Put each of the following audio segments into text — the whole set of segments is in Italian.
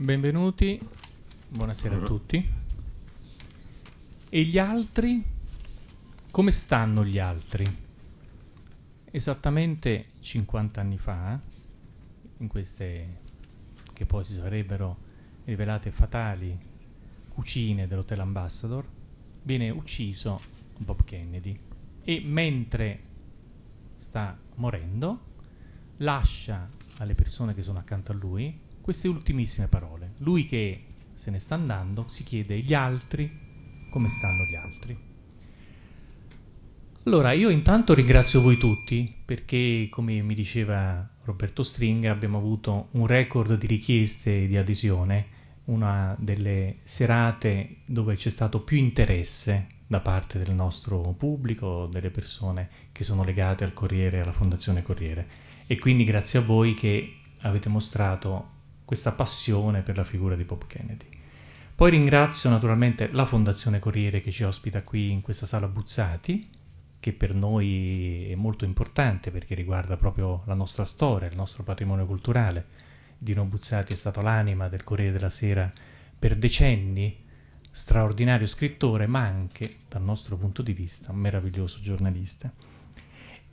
Benvenuti, buonasera a tutti. E gli altri? Come stanno gli altri? Esattamente 50 anni fa, in queste che poi si sarebbero rivelate fatali cucine dell'Hotel Ambassador, viene ucciso Bob Kennedy e mentre sta morendo lascia alle persone che sono accanto a lui queste ultimissime parole. Lui che se ne sta andando si chiede gli altri come stanno gli altri. Allora, io intanto ringrazio voi tutti perché, come mi diceva Roberto Stringa, abbiamo avuto un record di richieste di adesione, una delle serate dove c'è stato più interesse da parte del nostro pubblico, delle persone che sono legate al Corriere, alla Fondazione Corriere. E quindi grazie a voi che avete mostrato questa passione per la figura di Bob Kennedy. Poi ringrazio naturalmente la Fondazione Corriere che ci ospita qui in questa sala Buzzati, che per noi è molto importante perché riguarda proprio la nostra storia, il nostro patrimonio culturale. Dino Buzzati è stato l'anima del Corriere della Sera per decenni, straordinario scrittore, ma anche, dal nostro punto di vista, un meraviglioso giornalista.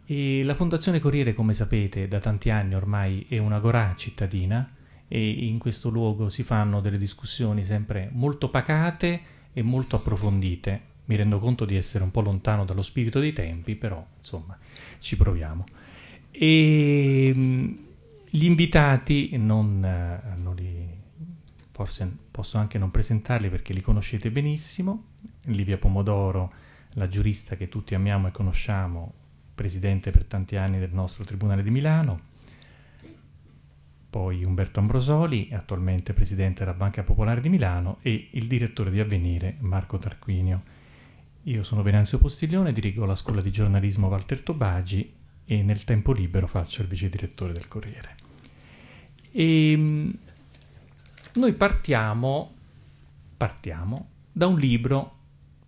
E la Fondazione Corriere, come sapete, da tanti anni ormai è una gorà cittadina, e in questo luogo si fanno delle discussioni sempre molto pacate e molto approfondite. Mi rendo conto di essere un po' lontano dallo spirito dei tempi, però insomma ci proviamo. E mm, gli invitati, non, eh, non li, forse posso anche non presentarli perché li conoscete benissimo, Livia Pomodoro, la giurista che tutti amiamo e conosciamo, presidente per tanti anni del nostro Tribunale di Milano, poi Umberto Ambrosoli, attualmente presidente della Banca Popolare di Milano, e il direttore di Avvenire Marco Tarquinio. Io sono Venanzio Postiglione, dirigo la scuola di giornalismo Walter Tobagi e nel tempo libero faccio il vice direttore del Corriere. E ehm, noi partiamo, partiamo da un libro,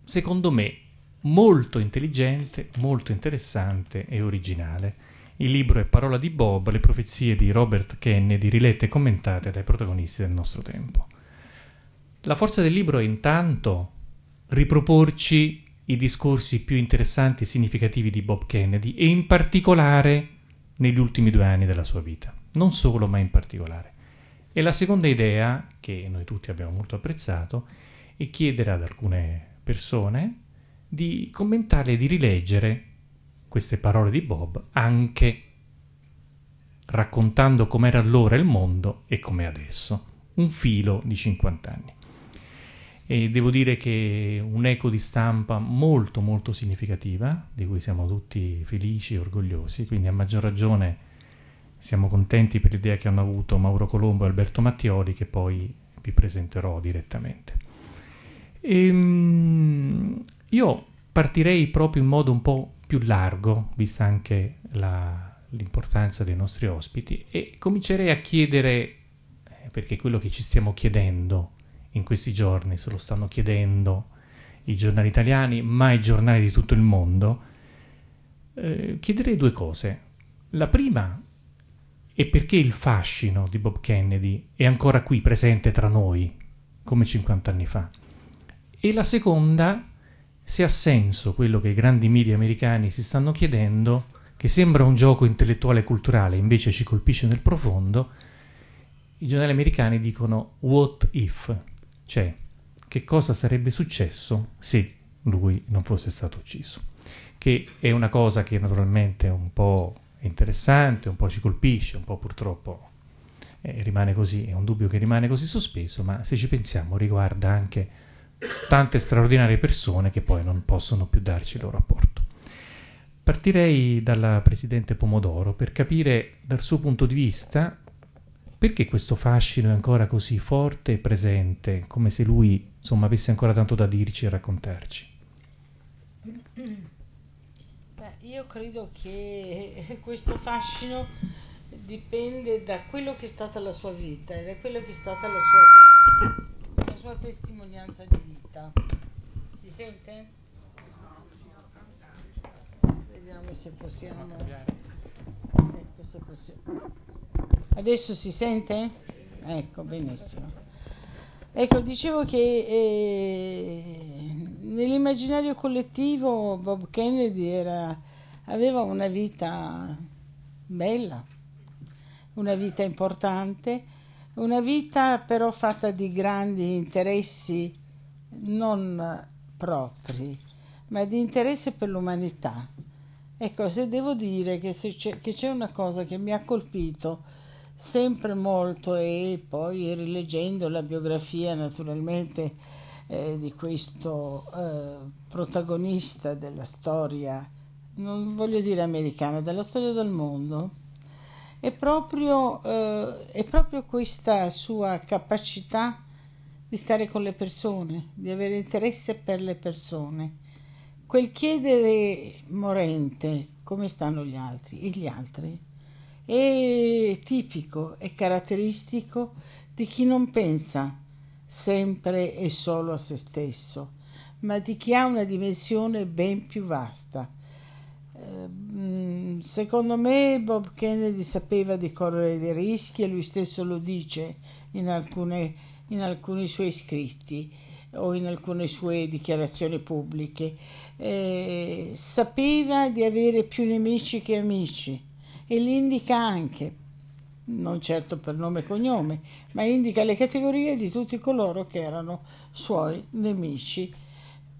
secondo me, molto intelligente, molto interessante e originale il libro è Parola di Bob, le profezie di Robert Kennedy rilette e commentate dai protagonisti del nostro tempo. La forza del libro è intanto riproporci i discorsi più interessanti e significativi di Bob Kennedy e in particolare negli ultimi due anni della sua vita, non solo ma in particolare. E la seconda idea, che noi tutti abbiamo molto apprezzato, è chiedere ad alcune persone di commentare e di rileggere queste parole di Bob anche raccontando com'era allora il mondo e com'è adesso, un filo di 50 anni. E devo dire che un'eco di stampa molto molto significativa, di cui siamo tutti felici e orgogliosi, quindi a maggior ragione siamo contenti per l'idea che hanno avuto Mauro Colombo e Alberto Mattioli, che poi vi presenterò direttamente. E, ehm, io partirei proprio in modo un po' più largo, vista anche la, l'importanza dei nostri ospiti, e comincerei a chiedere, eh, perché quello che ci stiamo chiedendo in questi giorni, se lo stanno chiedendo i giornali italiani, ma i giornali di tutto il mondo, eh, chiederei due cose. La prima è perché il fascino di Bob Kennedy è ancora qui presente tra noi, come 50 anni fa. E la seconda se ha senso quello che i grandi media americani si stanno chiedendo, che sembra un gioco intellettuale e culturale, invece ci colpisce nel profondo, i giornali americani dicono what if, cioè che cosa sarebbe successo se lui non fosse stato ucciso, che è una cosa che naturalmente è un po' interessante, un po' ci colpisce, un po' purtroppo eh, rimane così, è un dubbio che rimane così sospeso, ma se ci pensiamo riguarda anche tante straordinarie persone che poi non possono più darci il loro apporto. Partirei dalla Presidente Pomodoro per capire dal suo punto di vista perché questo fascino è ancora così forte e presente, come se lui insomma, avesse ancora tanto da dirci e raccontarci. Beh, io credo che questo fascino dipende da quello che è stata la sua vita e da quello che è stata la sua la sua testimonianza di vita. Si sente? Vediamo se possiamo. Ecco, se possiamo. Adesso si sente? Ecco, benissimo. Ecco, dicevo che eh, nell'immaginario collettivo Bob Kennedy era, aveva una vita bella, una vita importante una vita però fatta di grandi interessi non propri, ma di interesse per l'umanità. Ecco, se devo dire che, c'è, che c'è una cosa che mi ha colpito sempre molto e poi rileggendo la biografia naturalmente eh, di questo eh, protagonista della storia, non voglio dire americana, della storia del mondo, è proprio, eh, è proprio questa sua capacità di stare con le persone, di avere interesse per le persone. Quel chiedere morente come stanno gli altri e gli altri è tipico, è caratteristico di chi non pensa sempre e solo a se stesso, ma di chi ha una dimensione ben più vasta Ehm, mm, secondo me Bob Kennedy sapeva di correre dei rischi e lui stesso lo dice in, alcune, in alcuni suoi scritti o in alcune sue dichiarazioni pubbliche. Eh, sapeva di avere più nemici che amici e li indica anche, non certo per nome e cognome, ma indica le categorie di tutti coloro che erano suoi nemici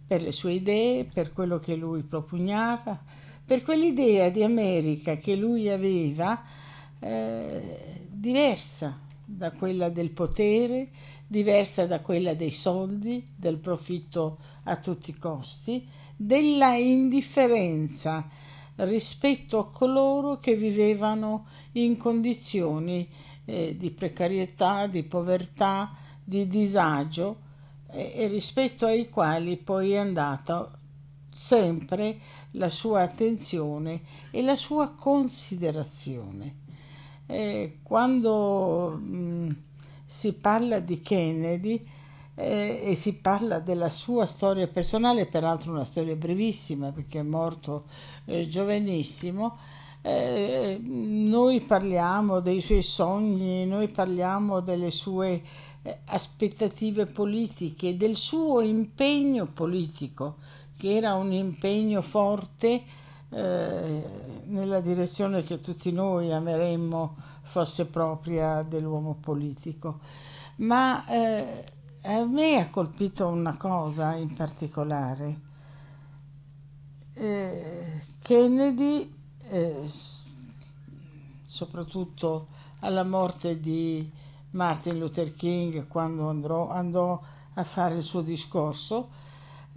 per le sue idee, per quello che lui propugnava per quell'idea di America che lui aveva eh, diversa da quella del potere, diversa da quella dei soldi, del profitto a tutti i costi, della indifferenza rispetto a coloro che vivevano in condizioni eh, di precarietà, di povertà, di disagio eh, e rispetto ai quali poi è andato sempre la sua attenzione e la sua considerazione. Eh, quando mh, mm, si parla di Kennedy eh, e si parla della sua storia personale, peraltro una storia brevissima perché è morto eh, giovanissimo, eh, noi parliamo dei suoi sogni, noi parliamo delle sue eh, aspettative politiche, del suo impegno politico che era un impegno forte eh, nella direzione che tutti noi ameremmo fosse propria dell'uomo politico. Ma eh, a me ha colpito una cosa in particolare. Eh, Kennedy, eh, soprattutto alla morte di Martin Luther King quando andrò, andò a fare il suo discorso,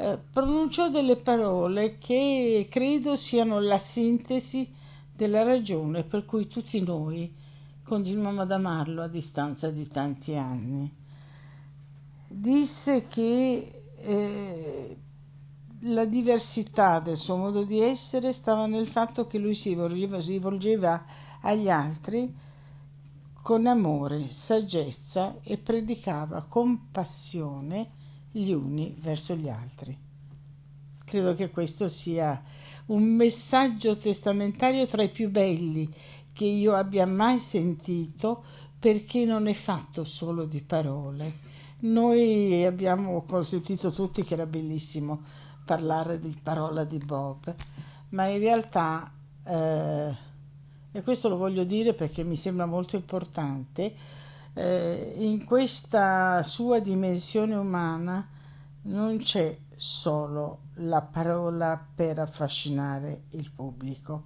eh, pronunciò delle parole che credo siano la sintesi della ragione per cui tutti noi continuiamo ad amarlo a distanza di tanti anni. Disse che eh, la diversità del suo modo di essere stava nel fatto che lui si rivolgeva agli altri con amore, saggezza e predicava con passione gli uni verso gli altri. Credo che questo sia un messaggio testamentario tra i più belli che io abbia mai sentito perché non è fatto solo di parole. Noi abbiamo consentito tutti che era bellissimo parlare di parola di Bob, ma in realtà, eh, e questo lo voglio dire perché mi sembra molto importante, eh, in questa sua dimensione umana non c'è solo la parola per affascinare il pubblico,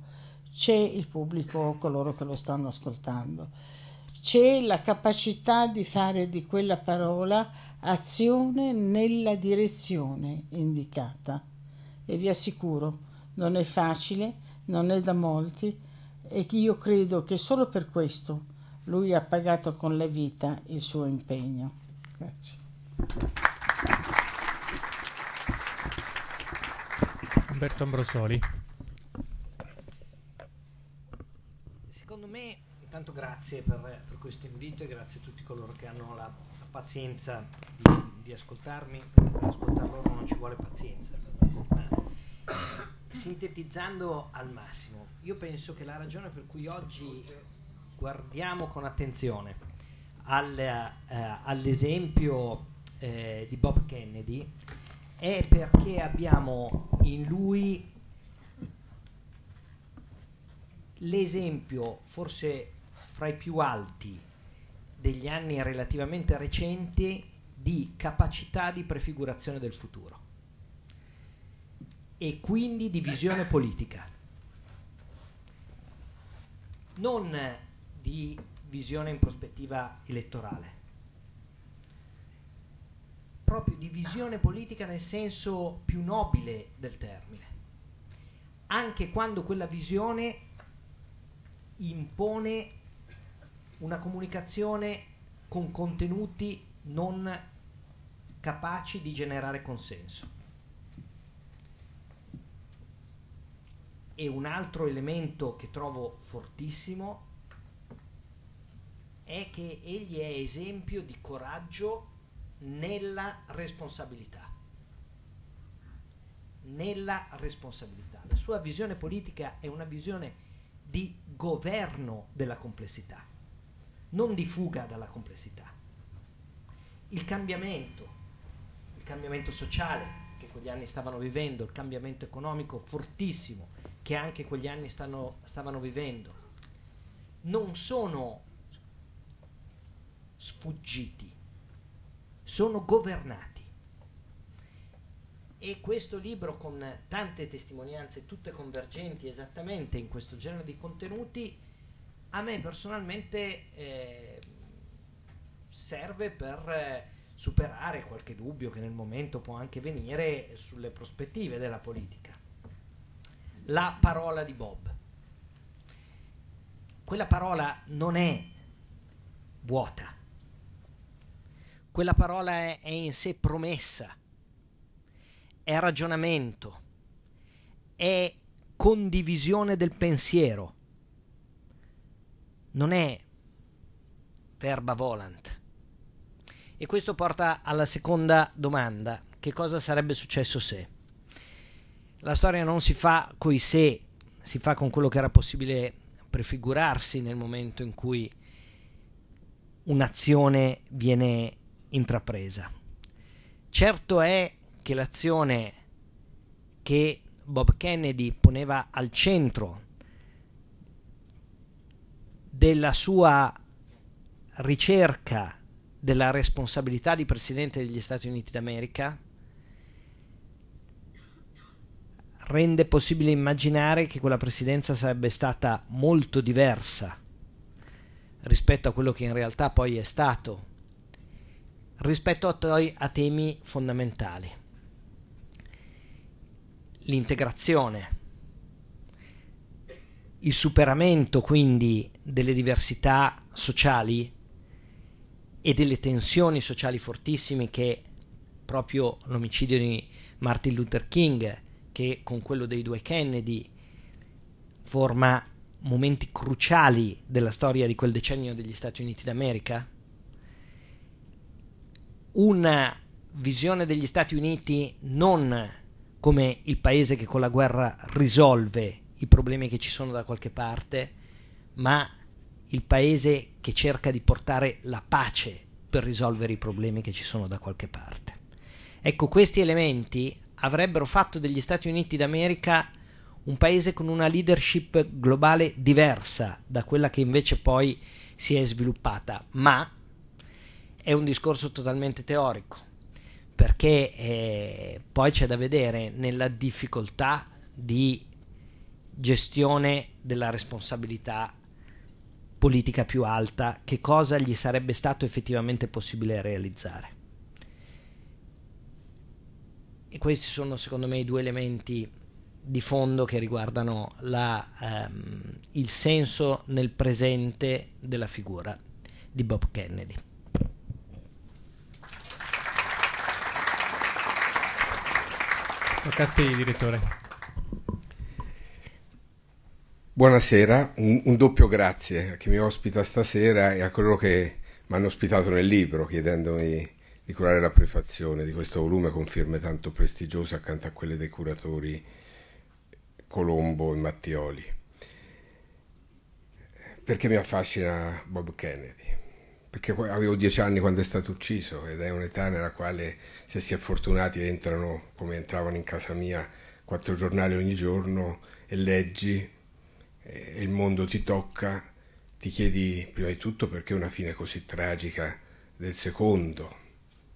c'è il pubblico coloro che lo stanno ascoltando, c'è la capacità di fare di quella parola azione nella direzione indicata e vi assicuro non è facile, non è da molti e io credo che solo per questo lui ha pagato con la vita il suo impegno. Grazie. Umberto Ambrosoli. Secondo me, intanto grazie per, per questo invito e grazie a tutti coloro che hanno la, la pazienza di, di ascoltarmi. Per ascoltar loro non ci vuole pazienza. Sintetizzando al massimo, io penso che la ragione per cui oggi guardiamo con attenzione al, eh, all'esempio eh, di Bob Kennedy è perché abbiamo in lui l'esempio forse fra i più alti degli anni relativamente recenti di capacità di prefigurazione del futuro e quindi di visione politica. Non di visione in prospettiva elettorale, proprio di visione politica nel senso più nobile del termine, anche quando quella visione impone una comunicazione con contenuti non capaci di generare consenso. E un altro elemento che trovo fortissimo è che egli è esempio di coraggio nella responsabilità. Nella responsabilità. La sua visione politica è una visione di governo della complessità, non di fuga dalla complessità. Il cambiamento, il cambiamento sociale che quegli anni stavano vivendo, il cambiamento economico fortissimo che anche quegli anni stanno, stavano vivendo, non sono sfuggiti, sono governati. E questo libro, con tante testimonianze, tutte convergenti esattamente in questo genere di contenuti, a me personalmente eh, serve per eh, superare qualche dubbio che nel momento può anche venire sulle prospettive della politica. La parola di Bob. Quella parola non è vuota quella parola è, è in sé promessa, è ragionamento, è condivisione del pensiero, non è verba volant. E questo porta alla seconda domanda, che cosa sarebbe successo se? La storia non si fa coi se, si fa con quello che era possibile prefigurarsi nel momento in cui un'azione viene intrapresa. Certo è che l'azione che Bob Kennedy poneva al centro della sua ricerca della responsabilità di Presidente degli Stati Uniti d'America rende possibile immaginare che quella presidenza sarebbe stata molto diversa rispetto a quello che in realtà poi è stato rispetto a, to- a temi fondamentali. L'integrazione, il superamento quindi delle diversità sociali e delle tensioni sociali fortissime che proprio l'omicidio di Martin Luther King, che con quello dei due Kennedy forma momenti cruciali della storia di quel decennio degli Stati Uniti d'America? una visione degli Stati Uniti non come il paese che con la guerra risolve i problemi che ci sono da qualche parte, ma il paese che cerca di portare la pace per risolvere i problemi che ci sono da qualche parte. Ecco, questi elementi avrebbero fatto degli Stati Uniti d'America un paese con una leadership globale diversa da quella che invece poi si è sviluppata, ma è un discorso totalmente teorico, perché eh, poi c'è da vedere nella difficoltà di gestione della responsabilità politica più alta che cosa gli sarebbe stato effettivamente possibile realizzare. E questi sono secondo me i due elementi di fondo che riguardano la, ehm, il senso nel presente della figura di Bob Kennedy. Tocca a te, direttore. Buonasera, un, un, doppio grazie a chi mi ospita stasera e a coloro che mi hanno ospitato nel libro chiedendomi di curare la prefazione di questo volume con firme tanto prestigiose accanto a quelle dei curatori Colombo e Mattioli. Perché mi affascina Bob Kennedy? perché avevo dieci anni quando è stato ucciso ed è un'età nella quale se si è fortunati entrano come entravano in casa mia quattro giornali ogni giorno e leggi e il mondo ti tocca, ti chiedi prima di tutto perché una fine così tragica del secondo,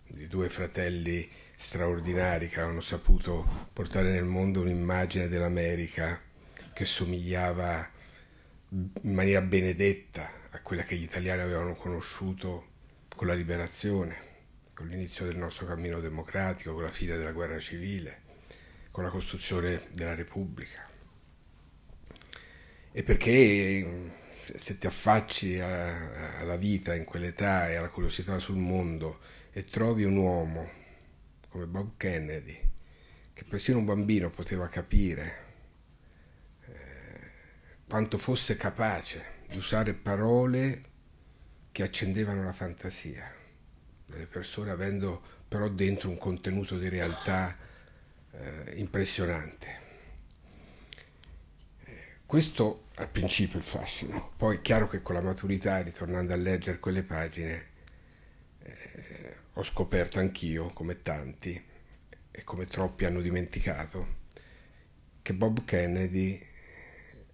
di due fratelli straordinari che hanno saputo portare nel mondo un'immagine dell'America che somigliava in maniera benedetta a quella che gli italiani avevano conosciuto con la liberazione, con l'inizio del nostro cammino democratico, con la fine della guerra civile, con la costruzione della Repubblica. E perché mm, se ti affacci a, alla vita in quell'età e alla curiosità sul mondo e trovi un uomo come Bob Kennedy, che persino un bambino poteva capire eh, quanto fosse capace usare parole che accendevano la fantasia delle persone, avendo però dentro un contenuto di realtà eh, impressionante. Questo al principio il fascino, poi è chiaro che con la maturità, ritornando a leggere quelle pagine, eh, ho scoperto anch'io, come tanti e come troppi hanno dimenticato, che Bob Kennedy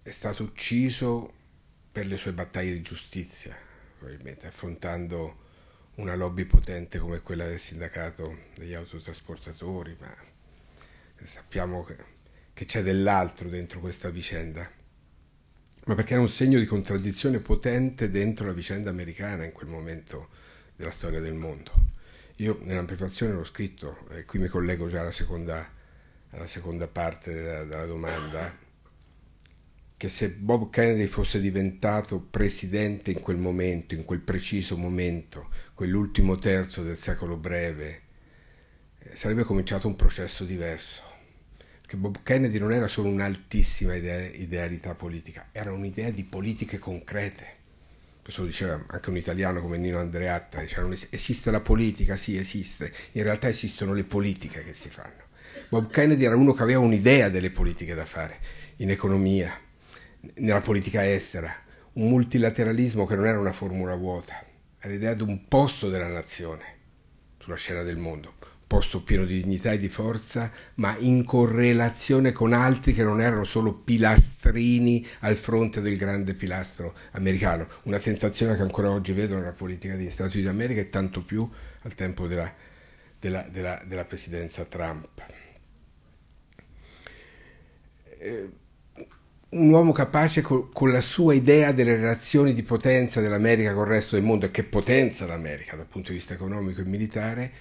è stato ucciso per le sue battaglie di giustizia, probabilmente affrontando una lobby potente come quella del sindacato degli autotrasportatori, ma sappiamo che, che c'è dell'altro dentro questa vicenda, ma perché era un segno di contraddizione potente dentro la vicenda americana in quel momento della storia del mondo. Io nella l'ho scritto, e qui mi collego già alla seconda, alla seconda parte della, della domanda, che se Bob Kennedy fosse diventato presidente in quel momento, in quel preciso momento, quell'ultimo terzo del secolo breve, eh, sarebbe cominciato un processo diverso. Perché Bob Kennedy non era solo un'altissima idea, idealità politica, era un'idea di politiche concrete. Questo lo diceva anche un italiano come Nino Andreatta, diceva, esiste la politica, sì esiste, in realtà esistono le politiche che si fanno. Bob Kennedy era uno che aveva un'idea delle politiche da fare, in economia, nella politica estera, un multilateralismo che non era una formula vuota, era l'idea di un posto della nazione sulla scena del mondo, posto pieno di dignità e di forza, ma in correlazione con altri che non erano solo pilastrini al fronte del grande pilastro americano, una tentazione che ancora oggi vedo nella politica degli Stati Uniti d'America e tanto più al tempo della, della, della, della presidenza Trump. Eh, un uomo capace co- con la sua idea delle relazioni di potenza dell'America con il resto del mondo e che potenza l'America dal punto di vista economico e militare,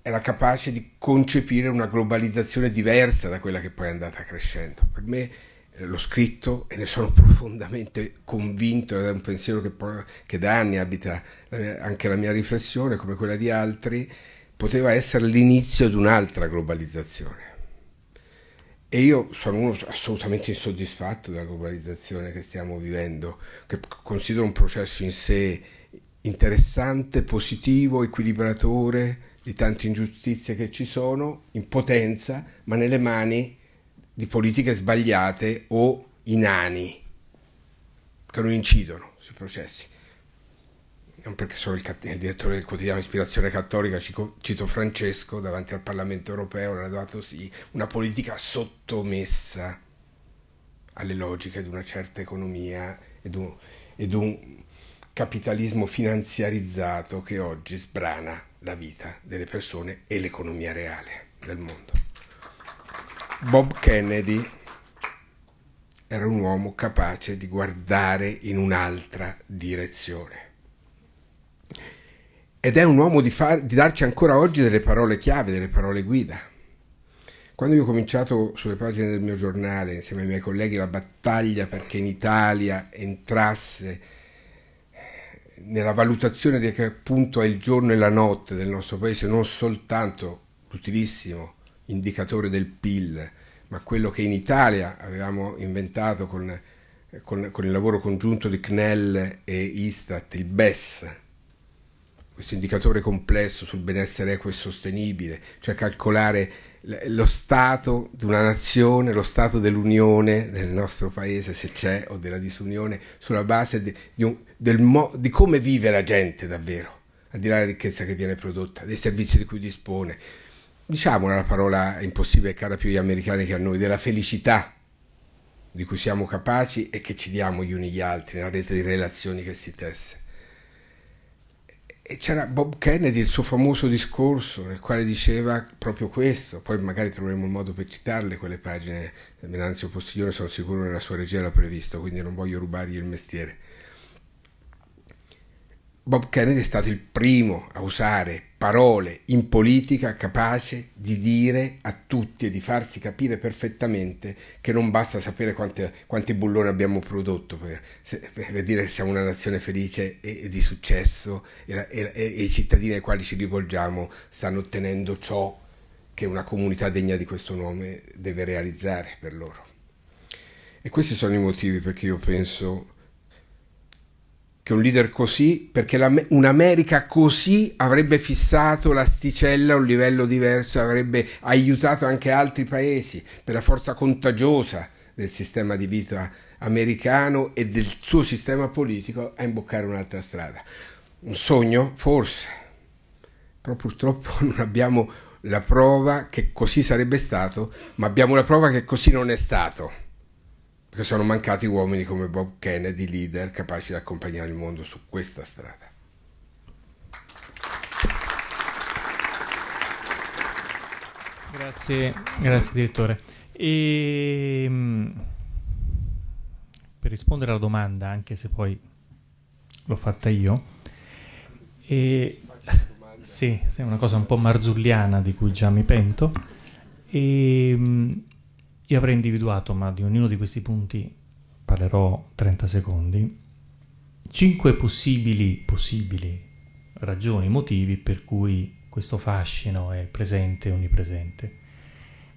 era capace di concepire una globalizzazione diversa da quella che poi è andata crescendo. Per me eh, l'ho scritto e ne sono profondamente convinto, è un pensiero che, che da anni abita anche la mia riflessione, come quella di altri, poteva essere l'inizio di un'altra globalizzazione. E io sono uno assolutamente insoddisfatto della globalizzazione che stiamo vivendo, che considero un processo in sé interessante, positivo, equilibratore di tante ingiustizie che ci sono, in potenza, ma nelle mani di politiche sbagliate o inani, che non incidono sui processi non perché sono il, il, direttore del quotidiano Ispirazione Cattolica, cito Francesco, davanti al Parlamento europeo, non ha dato sì, una politica sottomessa alle logiche di una certa economia ed un, ed un capitalismo finanziarizzato che oggi sbrana la vita delle persone e l'economia reale del mondo. Bob Kennedy era un uomo capace di guardare in un'altra direzione ed è un uomo di, far, di darci ancora oggi delle parole chiave, delle parole guida. Quando io ho cominciato sulle pagine del mio giornale, insieme ai miei colleghi, la battaglia perché in Italia entrasse nella valutazione di che appunto è il giorno e la notte del nostro paese, non soltanto l'utilissimo indicatore del PIL, ma quello che in Italia avevamo inventato con, con, con il lavoro congiunto di CNEL e Istat, il BES, questo indicatore complesso sul benessere equo e sostenibile, cioè calcolare lo stato di una nazione, lo stato dell'unione del nostro paese, se c'è, o della disunione, sulla base di, di, un, mo, di come vive la gente davvero, al di là della ricchezza che viene prodotta, dei servizi di cui dispone. Diciamo una parola impossibile cara più agli americani che a noi, della felicità di cui siamo capaci e che ci diamo gli uni gli altri, nella rete di relazioni che si tesse. E c'era Bob Kennedy, il suo famoso discorso nel quale diceva proprio questo, poi magari troveremo un modo per citarle quelle pagine, Menanzio Postiglione sono sicuro che nella sua regia l'ha previsto, quindi non voglio rubargli il mestiere. Bob Kennedy è stato il primo a usare parole in politica capace di dire a tutti e di farsi capire perfettamente che non basta sapere quante, quanti bulloni abbiamo prodotto per, per, dire che siamo una nazione felice e, e di successo e, e, e i cittadini ai quali ci rivolgiamo stanno ottenendo ciò che una comunità degna di questo nome deve realizzare per loro. E questi sono i motivi perché io penso che un leader così, perché la, un'America così avrebbe fissato l'asticella a un livello diverso, avrebbe aiutato anche altri paesi per la forza contagiosa del sistema di vita americano e del suo sistema politico a imboccare un'altra strada. Un sogno? Forse, però purtroppo non abbiamo la prova che così sarebbe stato, ma abbiamo la prova che così non è stato perché sono mancati uomini come Bob Kennedy, leader capaci di accompagnare il mondo su questa strada. Grazie, grazie direttore. E, ehm, per rispondere alla domanda, anche se poi l'ho fatta io, e, sì, è una cosa un po' marzulliana di cui già mi pento. E, ehm, io avrei individuato, ma di ognuno di questi punti parlerò 30 secondi, 5 possibili, possibili ragioni, motivi per cui questo fascino è presente e onnipresente,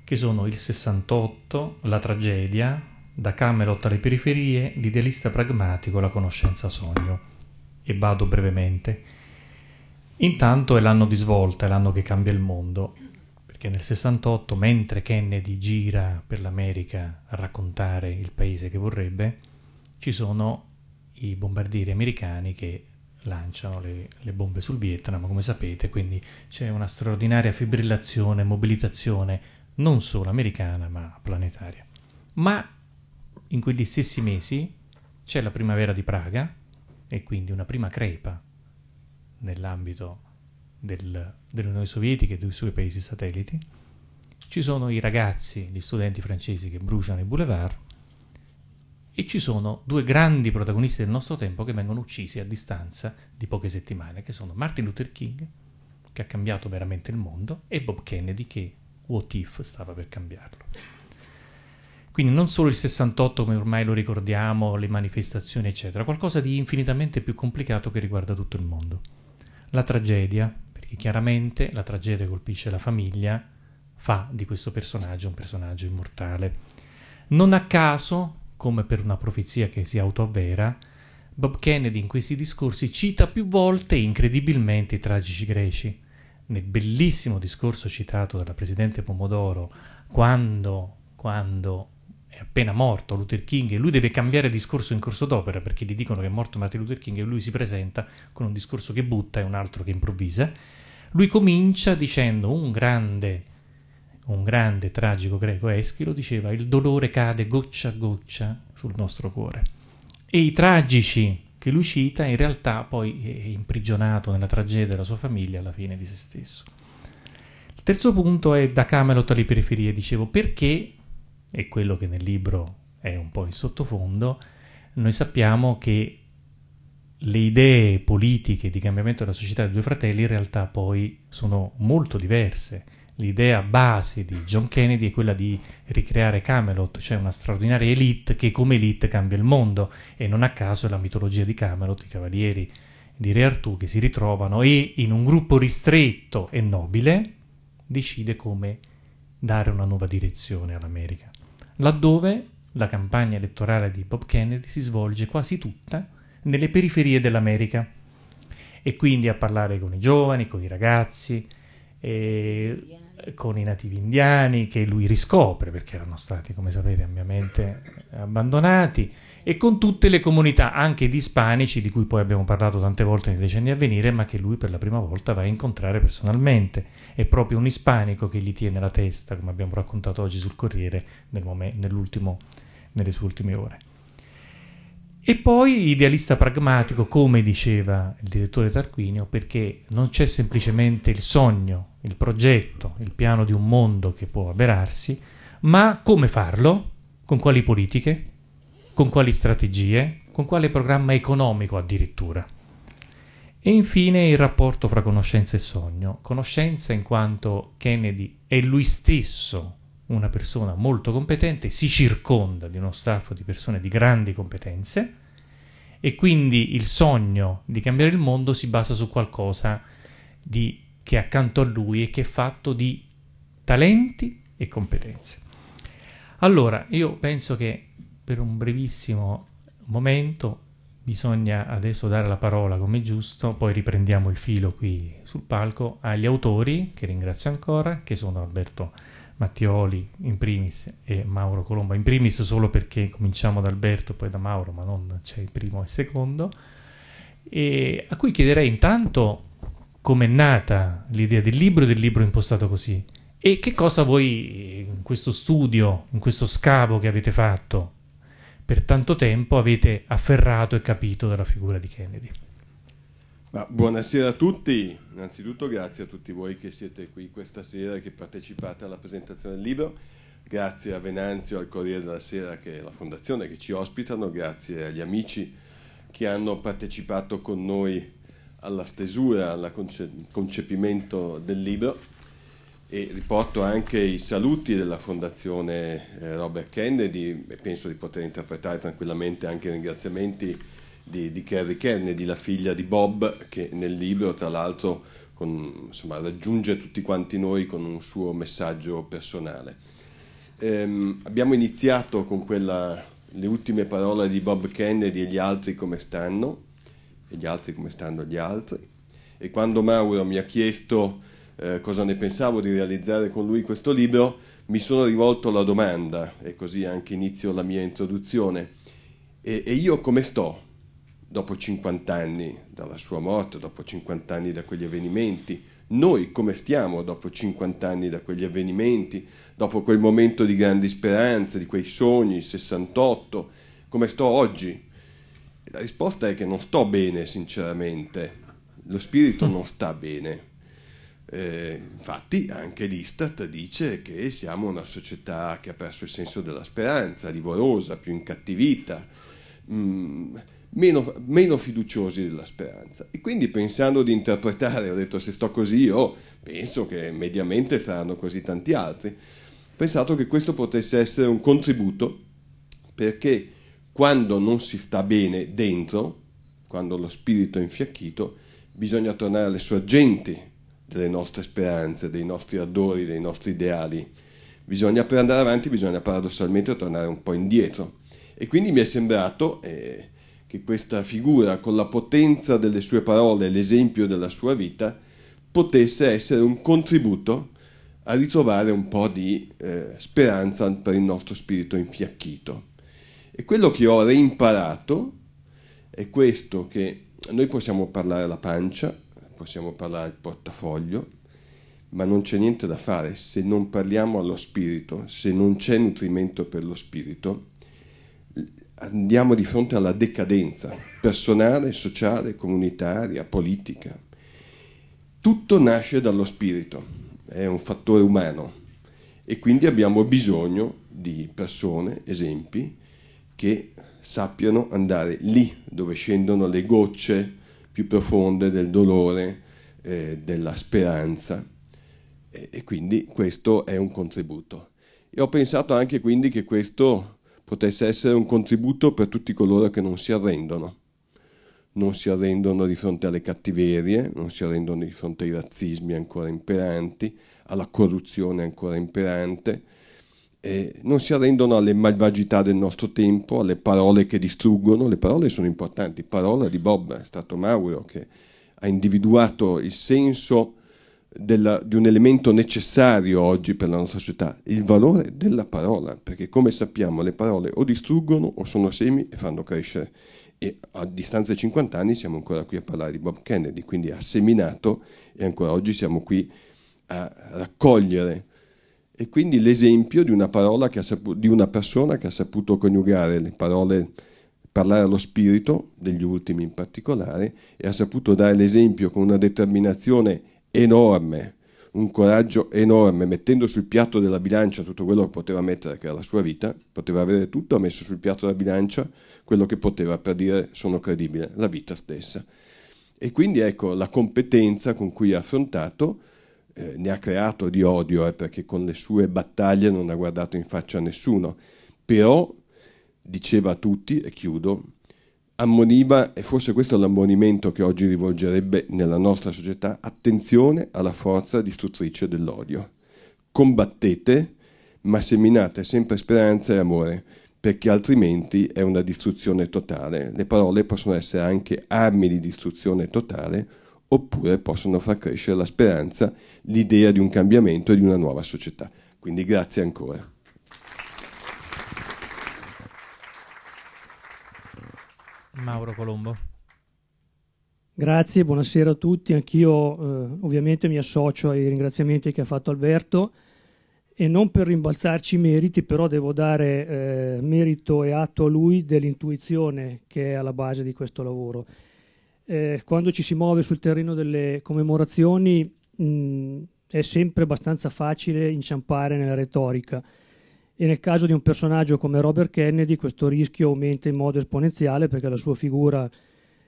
che sono il 68, la tragedia, da Camelot alle periferie, l'idealista pragmatico, la conoscenza sogno. E vado brevemente. Intanto è l'anno di svolta, è l'anno che cambia il mondo perché nel 68, mentre Kennedy gira per l'America a raccontare il paese che vorrebbe, ci sono i bombardieri americani che lanciano le, le bombe sul Vietnam, come sapete, quindi c'è una straordinaria fibrillazione, mobilitazione, non solo americana, ma planetaria. Ma in quegli stessi mesi c'è la primavera di Praga e quindi una prima crepa nell'ambito del, dell'Unione Sovietica e dei suoi paesi satelliti, ci sono i ragazzi, gli studenti francesi che bruciano i boulevard e ci sono due grandi protagonisti del nostro tempo che vengono uccisi a distanza di poche settimane, che sono Martin Luther King, che ha cambiato veramente il mondo, e Bob Kennedy, che What If stava per cambiarlo. Quindi non solo il 68 come ormai lo ricordiamo, le manifestazioni eccetera, qualcosa di infinitamente più complicato che riguarda tutto il mondo. La tragedia, perché chiaramente la tragedia colpisce la famiglia, fa di questo personaggio un personaggio immortale. Non a caso, come per una profezia che si autoavvera, Bob Kennedy in questi discorsi cita più volte incredibilmente i tragici greci. Nel bellissimo discorso citato dalla Presidente Pomodoro, quando, quando è appena morto Luther King e lui deve cambiare discorso in corso d'opera perché gli dicono che è morto Martin Luther King e lui si presenta con un discorso che butta e un altro che improvvisa. Lui comincia dicendo un grande, un grande tragico greco Eschilo diceva il dolore cade goccia a goccia sul nostro cuore. E i tragici che lui cita in realtà poi è imprigionato nella tragedia della sua famiglia alla fine di se stesso. Il terzo punto è da Camelot alle periferie, dicevo, perché è quello che nel libro è un po' il sottofondo, noi sappiamo che le idee politiche di cambiamento della società dei due fratelli in realtà poi sono molto diverse. L'idea base di John Kennedy è quella di ricreare Camelot, cioè una straordinaria elite che come elite cambia il mondo e non a caso è la mitologia di Camelot, i cavalieri di Re Artù che si ritrovano e in un gruppo ristretto e nobile decide come dare una nuova direzione all'America laddove la campagna elettorale di Bob Kennedy si svolge quasi tutta nelle periferie dell'America e quindi a parlare con i giovani, con i ragazzi, eh, con i nativi indiani che lui riscopre perché erano stati, come sapete, ampiamente abbandonati e con tutte le comunità, anche di ispanici, di cui poi abbiamo parlato tante volte nei decenni a venire, ma che lui per la prima volta va a incontrare personalmente. È proprio un ispanico che gli tiene la testa, come abbiamo raccontato oggi sul Corriere, nel momento, nelle sue ultime ore. E poi idealista pragmatico, come diceva il direttore Tarquinio, perché non c'è semplicemente il sogno, il progetto, il piano di un mondo che può avverarsi, ma come farlo, con quali politiche, con quali strategie, con quale programma economico addirittura. E infine il rapporto fra conoscenza e sogno. Conoscenza in quanto Kennedy è lui stesso una persona molto competente, si circonda di uno staff di persone di grandi competenze e quindi il sogno di cambiare il mondo si basa su qualcosa di, che è accanto a lui e che è fatto di talenti e competenze. Allora, io penso che per un brevissimo momento bisogna adesso dare la parola come giusto, poi riprendiamo il filo qui sul palco agli autori, che ringrazio ancora, che sono Alberto Mattioli in primis e Mauro Colombo in primis, solo perché cominciamo da Alberto, poi da Mauro, ma non c'è il primo e il secondo, e a cui chiederei intanto come è nata l'idea del libro e del libro impostato così. E che cosa voi in questo studio, in questo scavo che avete fatto, per tanto tempo avete afferrato e capito dalla figura di Kennedy. Ma buonasera a tutti, innanzitutto grazie a tutti voi che siete qui questa sera e che partecipate alla presentazione del libro, grazie a Venanzio, al Corriere della Sera che è la fondazione che ci ospitano, grazie agli amici che hanno partecipato con noi alla stesura, al conce- concepimento del libro e riporto anche i saluti della Fondazione eh, Robert Kennedy e penso di poter interpretare tranquillamente anche i ringraziamenti di, di Kerry Kennedy, la figlia di Bob, che nel libro tra l'altro con, insomma, raggiunge tutti quanti noi con un suo messaggio personale. Ehm, abbiamo iniziato con quella, le ultime parole di Bob Kennedy e gli altri come stanno, e gli altri come stanno gli altri, e quando Mauro mi ha chiesto eh, cosa ne pensavo di realizzare con lui questo libro, mi sono rivolto alla domanda e così anche inizio la mia introduzione. E, e io come sto dopo 50 anni dalla sua morte, dopo 50 anni da quegli avvenimenti? Noi come stiamo dopo 50 anni da quegli avvenimenti, dopo quel momento di grandi speranze, di quei sogni, il 68, come sto oggi? La risposta è che non sto bene, sinceramente. Lo spirito non sta bene eh, infatti anche l'Istat dice che siamo una società che ha perso il senso della speranza, rigorosa, più incattivita, mh, mm, meno, meno, fiduciosi della speranza. E quindi pensando di interpretare, ho detto se sto così io, penso che mediamente saranno così tanti altri, ho pensato che questo potesse essere un contributo perché quando non si sta bene dentro, quando lo spirito è infiacchito, bisogna tornare alle sorgenti delle nostre speranze, dei nostri ardori, dei nostri ideali. Bisogna per andare avanti, bisogna paradossalmente tornare un po' indietro. E quindi mi è sembrato eh, che questa figura, con la potenza delle sue parole e l'esempio della sua vita, potesse essere un contributo a ritrovare un po' di eh, speranza per il nostro spirito infiacchito. E quello che ho reimparato è questo, che noi possiamo parlare alla pancia, possiamo parlare del portafoglio, ma non c'è niente da fare se non parliamo allo spirito, se non c'è nutrimento per lo spirito, andiamo di fronte alla decadenza personale, sociale, comunitaria, politica. Tutto nasce dallo spirito, è un fattore umano e quindi abbiamo bisogno di persone, esempi, che sappiano andare lì dove scendono le gocce più profonde del dolore, eh, della speranza e, e quindi questo è un contributo. E ho pensato anche quindi che questo potesse essere un contributo per tutti coloro che non si arrendono. Non si arrendono di fronte alle cattiverie, non si arrendono di fronte ai razzismi ancora imperanti, alla corruzione ancora imperante, eh, non si arrendono alle malvagità del nostro tempo, alle parole che distruggono, le parole sono importanti, parola di Bob, è stato Mauro che ha individuato il senso della, di un elemento necessario oggi per la nostra società, il valore della parola, perché come sappiamo le parole o distruggono o sono semi e fanno crescere. E a distanza di 50 anni siamo ancora qui a parlare di Bob Kennedy, quindi ha seminato e ancora oggi siamo qui a raccogliere e quindi l'esempio di una, saputo, di una persona che ha saputo coniugare le parole, parlare allo spirito, degli ultimi in particolare, e ha saputo dare l'esempio con una determinazione enorme, un coraggio enorme, mettendo sul piatto della bilancia tutto quello che poteva mettere, che era la sua vita, poteva avere tutto, ha messo sul piatto della bilancia quello che poteva per dire sono credibile, la vita stessa. E quindi ecco la competenza con cui ha affrontato eh, ne ha creato di odio, eh, perché con le sue battaglie non ha guardato in faccia a nessuno, però diceva a tutti, e chiudo, ammoniva, e forse questo è l'ammonimento che oggi rivolgerebbe nella nostra società, attenzione alla forza distruttrice dell'odio. Combattete, ma seminate sempre speranza e amore, perché altrimenti è una distruzione totale. Le parole possono essere anche armi di distruzione totale, oppure possono far crescere la speranza l'idea di un cambiamento e di una nuova società. Quindi grazie ancora. Mauro Colombo. Grazie, buonasera a tutti. Anch'io eh, ovviamente mi associo ai ringraziamenti che ha fatto Alberto e non per rimbalzarci i meriti, però devo dare eh, merito e atto a lui dell'intuizione che è alla base di questo lavoro. Eh, quando ci si muove sul terreno delle commemorazioni mh, mm, è sempre abbastanza facile inciampare nella retorica e nel caso di un personaggio come Robert Kennedy questo rischio aumenta in modo esponenziale perché la sua figura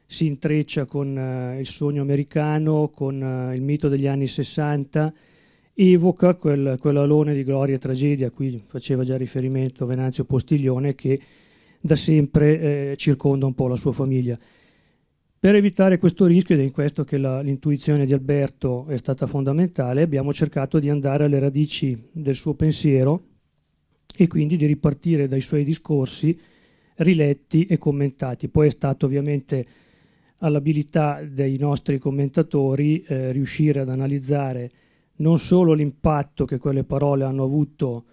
si intreccia con uh, il sogno americano, con uh, il mito degli anni 60, evoca quel, quell'alone di gloria e tragedia, a cui faceva già riferimento Venanzio Postiglione, che da sempre eh, circonda un po' la sua famiglia. Per evitare questo rischio, ed è in questo che l'intuizione di Alberto è stata fondamentale, abbiamo cercato di andare alle radici del suo pensiero e quindi di ripartire dai suoi discorsi riletti e commentati. Poi è stato ovviamente all'abilità dei nostri commentatori eh, riuscire ad analizzare non solo l'impatto che quelle parole hanno avuto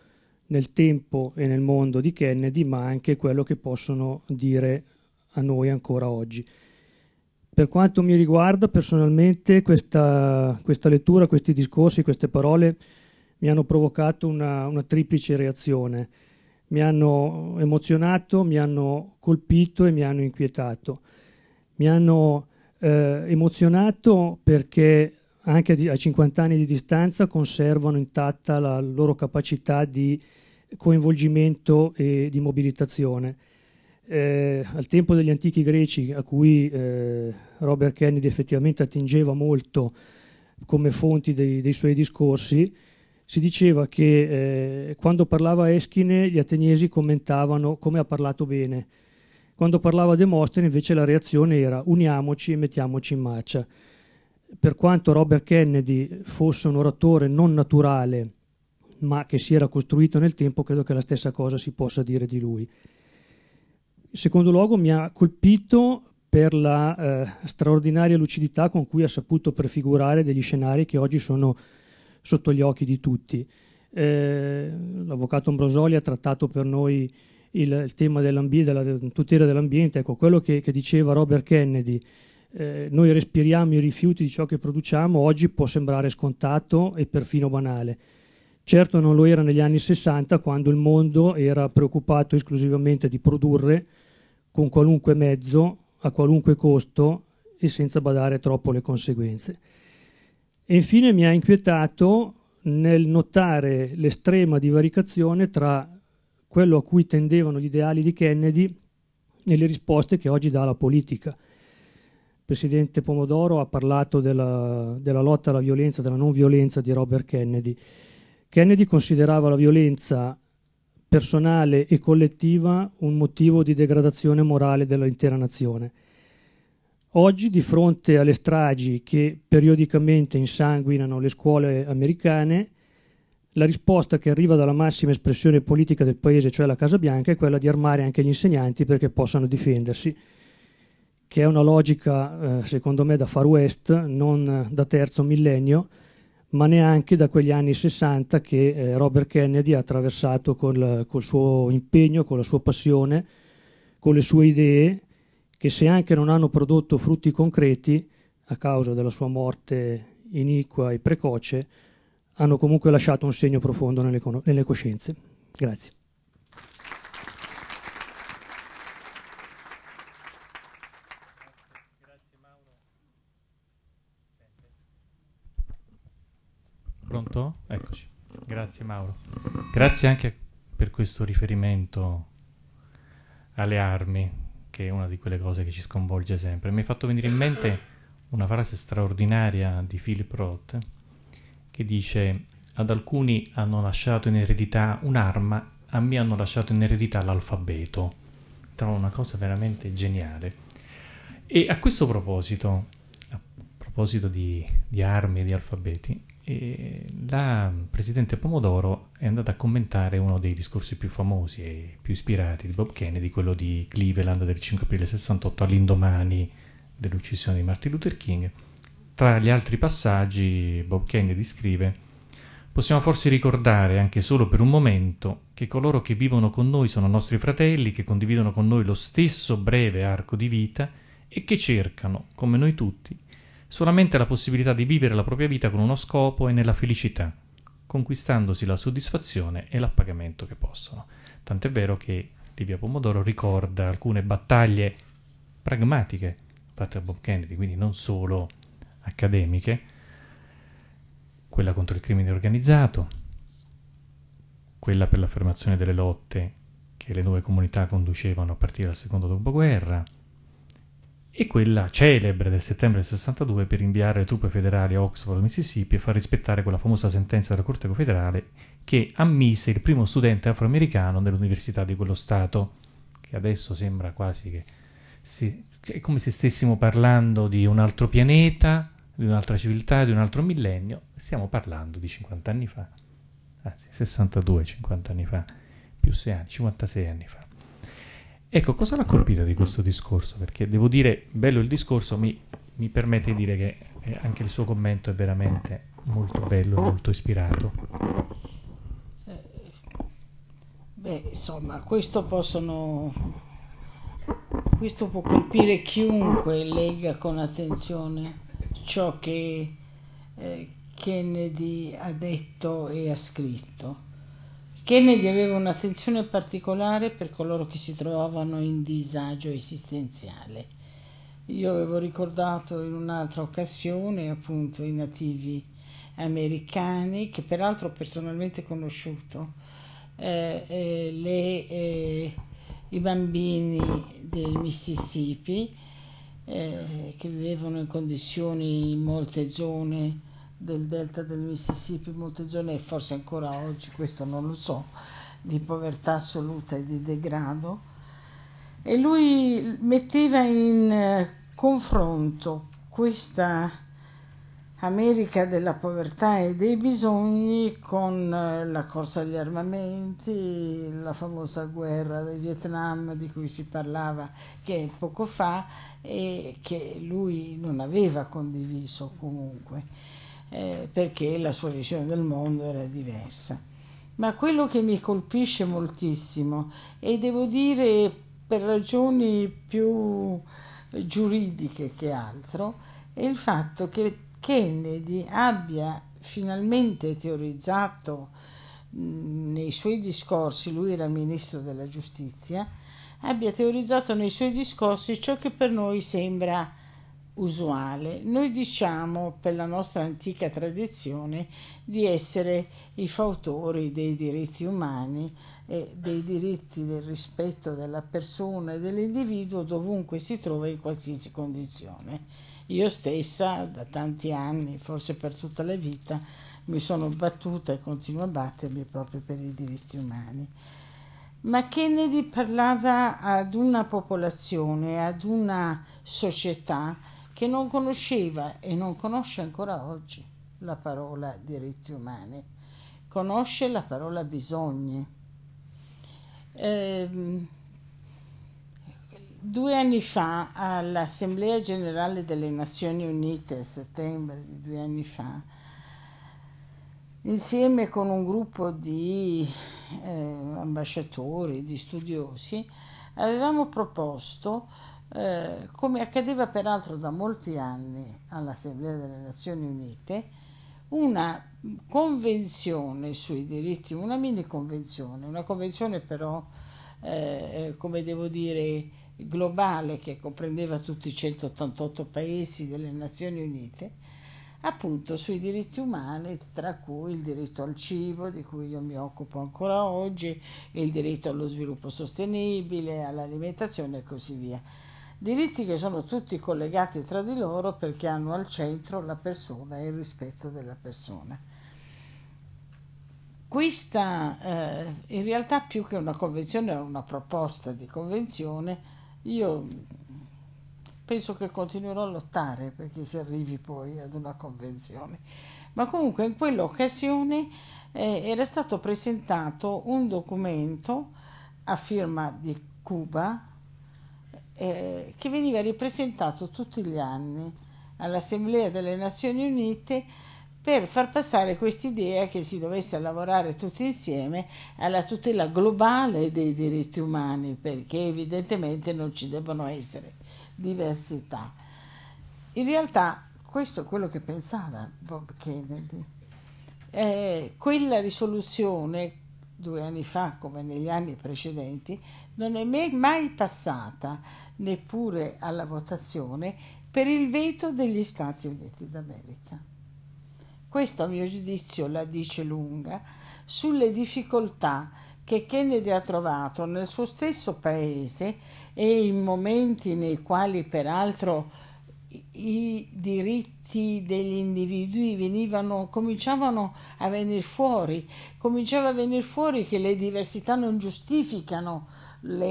nel tempo e nel mondo di Kennedy, ma anche quello che possono dire a noi ancora oggi. Per quanto mi riguarda, personalmente questa, questa lettura, questi discorsi, queste parole mi hanno provocato una, una triplice reazione. Mi hanno emozionato, mi hanno colpito e mi hanno inquietato. Mi hanno eh, emozionato perché anche a 50 anni di distanza conservano intatta la loro capacità di coinvolgimento e di mobilitazione eh, al tempo degli antichi greci, a cui eh, Robert Kennedy effettivamente attingeva molto come fonti dei, dei suoi discorsi, si diceva che eh, quando parlava Eschine gli ateniesi commentavano come ha parlato bene, quando parlava Demostene invece la reazione era uniamoci e mettiamoci in marcia. Per quanto Robert Kennedy fosse un oratore non naturale, ma che si era costruito nel tempo, credo che la stessa cosa si possa dire di lui. In secondo luogo mi ha colpito per la eh, straordinaria lucidità con cui ha saputo prefigurare degli scenari che oggi sono sotto gli occhi di tutti. Eh, l'avvocato Ambrosoli ha trattato per noi il, il tema dell'ambiente, della tutela dell'ambiente, ecco quello che, che diceva Robert Kennedy. Eh, noi respiriamo i rifiuti di ciò che produciamo, oggi può sembrare scontato e perfino banale. Certo non lo era negli anni 60 quando il mondo era preoccupato esclusivamente di produrre con qualunque mezzo, a qualunque costo e senza badare troppo alle conseguenze. E infine mi ha inquietato nel notare l'estrema divaricazione tra quello a cui tendevano gli ideali di Kennedy e le risposte che oggi dà la politica. Il presidente Pomodoro ha parlato della, della lotta alla violenza, della non violenza di Robert Kennedy. Kennedy considerava la violenza personale e collettiva un motivo di degradazione morale dell'intera nazione. Oggi, di fronte alle stragi che periodicamente insanguinano le scuole americane, la risposta che arriva dalla massima espressione politica del paese, cioè la Casa Bianca, è quella di armare anche gli insegnanti perché possano difendersi, che è una logica, eh, secondo me, da far west, non da terzo millennio, ma neanche da quegli anni 60 che eh, Robert Kennedy ha attraversato col, col suo impegno, con la sua passione, con le sue idee, che se anche non hanno prodotto frutti concreti a causa della sua morte iniqua e precoce, hanno comunque lasciato un segno profondo nelle, nelle coscienze. Grazie. Pronto? Eccoci. Grazie Mauro. Grazie anche per questo riferimento alle armi, che è una di quelle cose che ci sconvolge sempre. Mi è fatto venire in mente una frase straordinaria di Philip Roth che dice ad alcuni hanno lasciato in eredità un'arma, a me hanno lasciato in eredità l'alfabeto. Trovo una cosa veramente geniale. E a questo proposito, a proposito di, di armi e di alfabeti, e la presidente Pomodoro è andata a commentare uno dei discorsi più famosi e più ispirati di Bob Kennedy, quello di Cleveland del 5 aprile 68 all'indomani dell'uccisione di Martin Luther King. Tra gli altri passaggi Bob Kennedy scrive Possiamo forse ricordare anche solo per un momento che coloro che vivono con noi sono nostri fratelli, che condividono con noi lo stesso breve arco di vita e che cercano, come noi tutti, solamente la possibilità di vivere la propria vita con uno scopo e nella felicità, conquistandosi la soddisfazione e l'appagamento che possono. Tant'è vero che di Pomodoro ricorda alcune battaglie pragmatiche fatte da Bob Kennedy, quindi non solo accademiche, quella contro il crimine organizzato, quella per l'affermazione delle lotte che le nuove comunità conducevano a partire dal secondo dopoguerra, e quella celebre del settembre del 62 per inviare le truppe federali a Oxford, Mississippi e far rispettare quella famosa sentenza della Corte federale che ammise il primo studente afroamericano nell'università di quello Stato, che adesso sembra quasi che si, è come se stessimo parlando di un altro pianeta, di un'altra civiltà, di un altro millennio, stiamo parlando di 50 anni fa, anzi 62, 50 anni fa, più 6 anni, 56 anni fa. Ecco, cosa l'ha colpita di questo discorso? Perché devo dire, bello il discorso, mi, mi permette di dire che eh, anche il suo commento è veramente molto bello, molto ispirato. Eh, beh, insomma, questo possono... Questo può colpire chiunque legga con attenzione ciò che eh, Kennedy ha detto e ha scritto Kennedy aveva un'attenzione particolare per coloro che si trovavano in disagio esistenziale. Io avevo ricordato in un'altra occasione appunto i nativi americani, che peraltro ho personalmente conosciuto, eh, eh, le, eh, i bambini del Mississippi eh, che vivevano in condizioni in molte zone del delta del Mississippi molte zone e forse ancora oggi, questo non lo so, di povertà assoluta e di degrado. E lui metteva in eh, confronto questa America della povertà e dei bisogni con eh, la corsa agli armamenti, la famosa guerra del Vietnam di cui si parlava che poco fa e che lui non aveva condiviso comunque eh, perché la sua visione del mondo era diversa. Ma quello che mi colpisce moltissimo, e devo dire per ragioni più giuridiche che altro, è il fatto che Kennedy abbia finalmente teorizzato nei suoi discorsi, lui era ministro della giustizia, abbia teorizzato nei suoi discorsi ciò che per noi sembra usuale, noi diciamo per la nostra antica tradizione di essere i fautori dei diritti umani e dei diritti del rispetto della persona e dell'individuo dovunque si trova in qualsiasi condizione. Io stessa da tanti anni, forse per tutta la vita, mi sono battuta e continuo a battermi proprio per i diritti umani. Ma Kennedy parlava ad una popolazione, ad una società che non conosceva e non conosce ancora oggi la parola diritti umani, conosce la parola bisogni. Eh, due anni fa all'Assemblea generale delle Nazioni Unite, a settembre di due anni fa, insieme con un gruppo di eh, ambasciatori, di studiosi, avevamo proposto eh, come accadeva peraltro da molti anni all'Assemblea delle Nazioni Unite, una convenzione sui diritti, una mini convenzione, una convenzione però, eh, eh come devo dire, globale che comprendeva tutti i 188 paesi delle Nazioni Unite, appunto sui diritti umani, tra cui il diritto al cibo, di cui io mi occupo ancora oggi, il diritto allo sviluppo sostenibile, all'alimentazione e così via diritti che sono tutti collegati tra di loro perché hanno al centro la persona e il rispetto della persona. Questa eh, in realtà più che una convenzione era una proposta di convenzione, io penso che continuerò a lottare perché si arrivi poi ad una convenzione. Ma comunque in quell'occasione eh, era stato presentato un documento a firma di Cuba, eh, che veniva ripresentato tutti gli anni all'Assemblea delle Nazioni Unite per far passare quest'idea che si dovesse lavorare tutti insieme alla tutela globale dei diritti umani, perché evidentemente non ci debbono essere diversità. In realtà questo è quello che pensava Bob Kennedy. Eh, quella risoluzione, due anni fa come negli anni precedenti, non è mai passata neppure alla votazione per il veto degli Stati Uniti d'America. Questo a mio giudizio la dice lunga sulle difficoltà che Kennedy ha trovato nel suo stesso paese e in momenti nei quali peraltro i diritti degli individui venivano, cominciavano a venire fuori, cominciava a venire fuori che le diversità non giustificano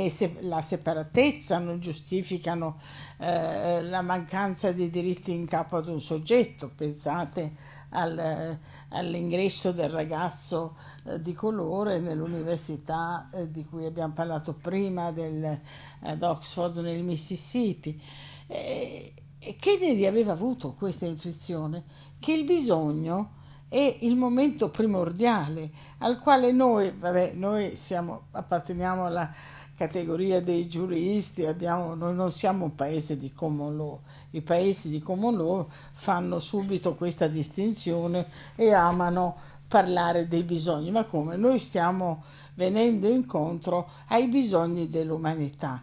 se- la separatezza, non giustificano eh, la mancanza di diritti in capo ad un soggetto. Pensate al, all'ingresso del ragazzo eh, di colore nell'università eh, di cui abbiamo parlato prima, del, ad Oxford nel Mississippi. E Kennedy aveva avuto questa intuizione che il bisogno è il momento primordiale al quale noi, vabbè, noi siamo, apparteniamo alla categoria dei giuristi, abbiamo, noi non siamo un paese di common law, i paesi di common law fanno subito questa distinzione e amano parlare dei bisogni, ma come noi stiamo venendo incontro ai bisogni dell'umanità.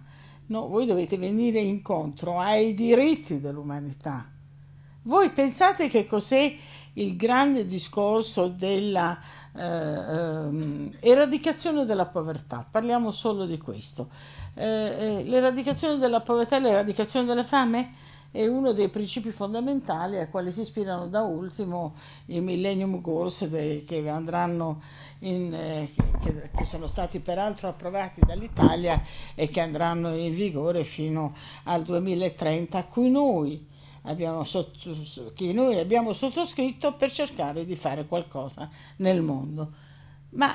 No, voi dovete venire incontro ai diritti dell'umanità. Voi pensate che cos'è il grande discorso della eh, eh, eradicazione della povertà, parliamo solo di questo. Eh, eh, l'eradicazione della povertà e l'eradicazione della fame è uno dei principi fondamentali a quali si ispirano da ultimo i Millennium Goals de, che andranno in, eh, che, che, sono stati peraltro approvati dall'Italia e che andranno in vigore fino al 2030 a cui noi sotto, che noi abbiamo sottoscritto per cercare di fare qualcosa nel mondo. Ma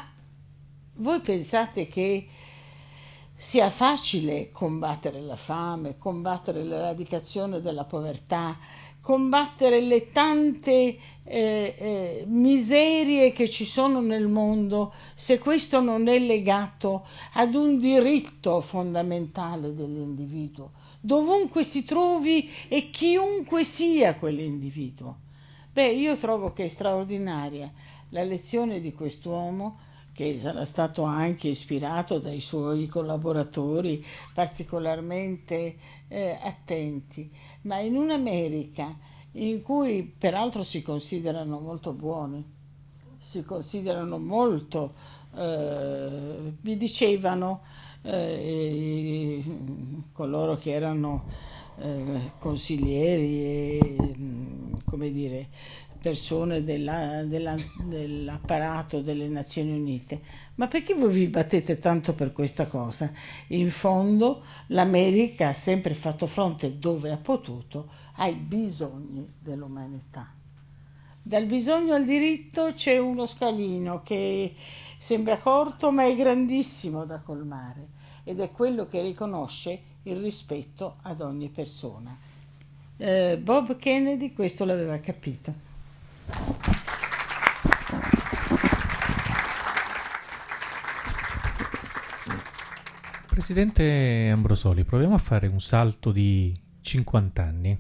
voi pensate che sia facile combattere la fame, combattere l'eradicazione della povertà, combattere le tante eh, eh, miserie che ci sono nel mondo se questo non è legato ad un diritto fondamentale dell'individuo dovunque si trovi e chiunque sia quell'individuo. Beh, io trovo che è straordinaria la lezione di quest'uomo che sarà stato anche ispirato dai suoi collaboratori particolarmente eh, attenti, ma in un'America in cui peraltro si considerano molto buoni, si considerano molto, eh, mi dicevano, eh, coloro che erano eh, consiglieri e mm, come dire, persone della, della, dell'apparato delle Nazioni Unite. Ma perché voi vi battete tanto per questa cosa? In fondo l'America ha sempre fatto fronte dove ha potuto ai bisogni dell'umanità. Dal bisogno al diritto c'è uno scalino che Sembra corto ma è grandissimo da colmare ed è quello che riconosce il rispetto ad ogni persona. Eh, Bob Kennedy questo l'aveva capito. Presidente Ambrosoli, proviamo a fare un salto di 50 anni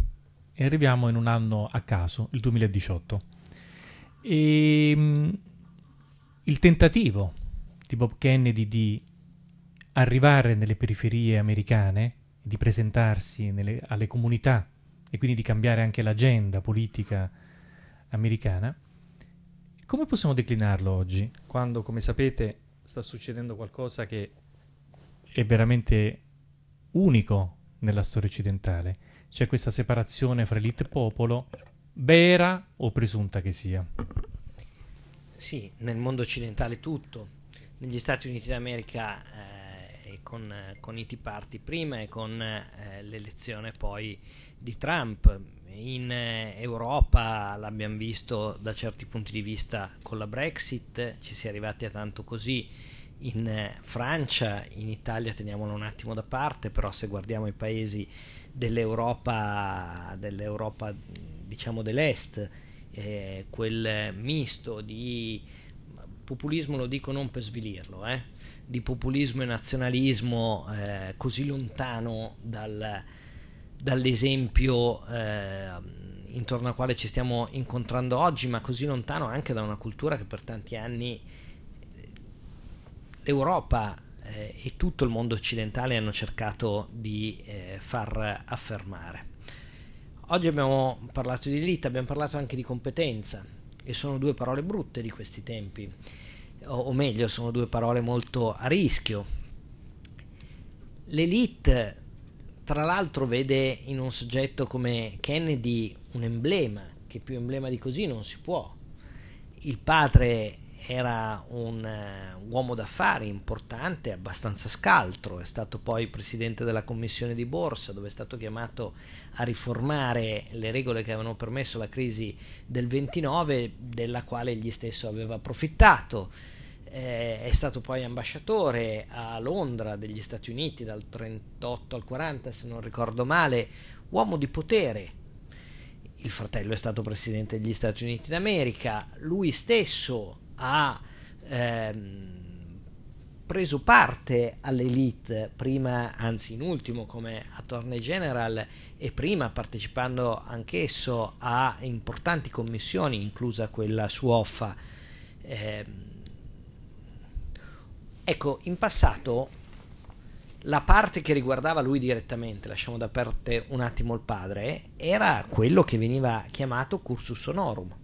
e arriviamo in un anno a caso, il 2018. E ehm, il tentativo di Bob Kennedy di arrivare nelle periferie americane, di presentarsi nelle, alle comunità e quindi di cambiare anche l'agenda politica americana, come possiamo declinarlo oggi? Quando, come sapete, sta succedendo qualcosa che è veramente unico nella storia occidentale. C'è questa separazione fra elite e popolo, vera o presunta che sia. Sì, nel mondo occidentale tutto. Negli Stati Uniti d'America eh, con, con, i Tea Party prima e con eh, l'elezione poi di Trump. In eh, Europa l'abbiamo visto da certi punti di vista con la Brexit, ci si è arrivati a tanto così. In eh, Francia, in Italia teniamolo un attimo da parte, però se guardiamo i paesi dell'Europa, dell'Europa diciamo dell'Est, eh, quel misto di populismo lo dico non per svilirlo, eh, di populismo e nazionalismo eh, così lontano dal, dall'esempio eh, intorno al quale ci stiamo incontrando oggi, ma così lontano anche da una cultura che per tanti anni eh, l'Europa eh, e tutto il mondo occidentale hanno cercato di far affermare. Oggi abbiamo parlato di elite, abbiamo parlato anche di competenza e sono due parole brutte di questi tempi, o, o meglio sono due parole molto a rischio. L'elite tra l'altro vede in un soggetto come Kennedy un emblema, che più emblema di così non si può. Il padre era eh, un uomo d'affari importante, abbastanza scaltro, è stato poi presidente della commissione di borsa dove è stato chiamato a riformare le regole che avevano permesso la crisi del 29 della quale egli stesso aveva approfittato. Eh, è stato poi ambasciatore a Londra degli Stati Uniti dal 38 al 40 se non ricordo male, uomo di potere, il fratello è stato presidente degli Stati Uniti d'America, lui stesso ha ehm, preso parte all'elite, prima, anzi in ultimo come attorney general e prima partecipando anch'esso a importanti commissioni, inclusa quella su OFFA. Eh, ecco, in passato la parte che riguardava lui direttamente, lasciamo da parte un attimo il padre, era quello che veniva chiamato cursus honorum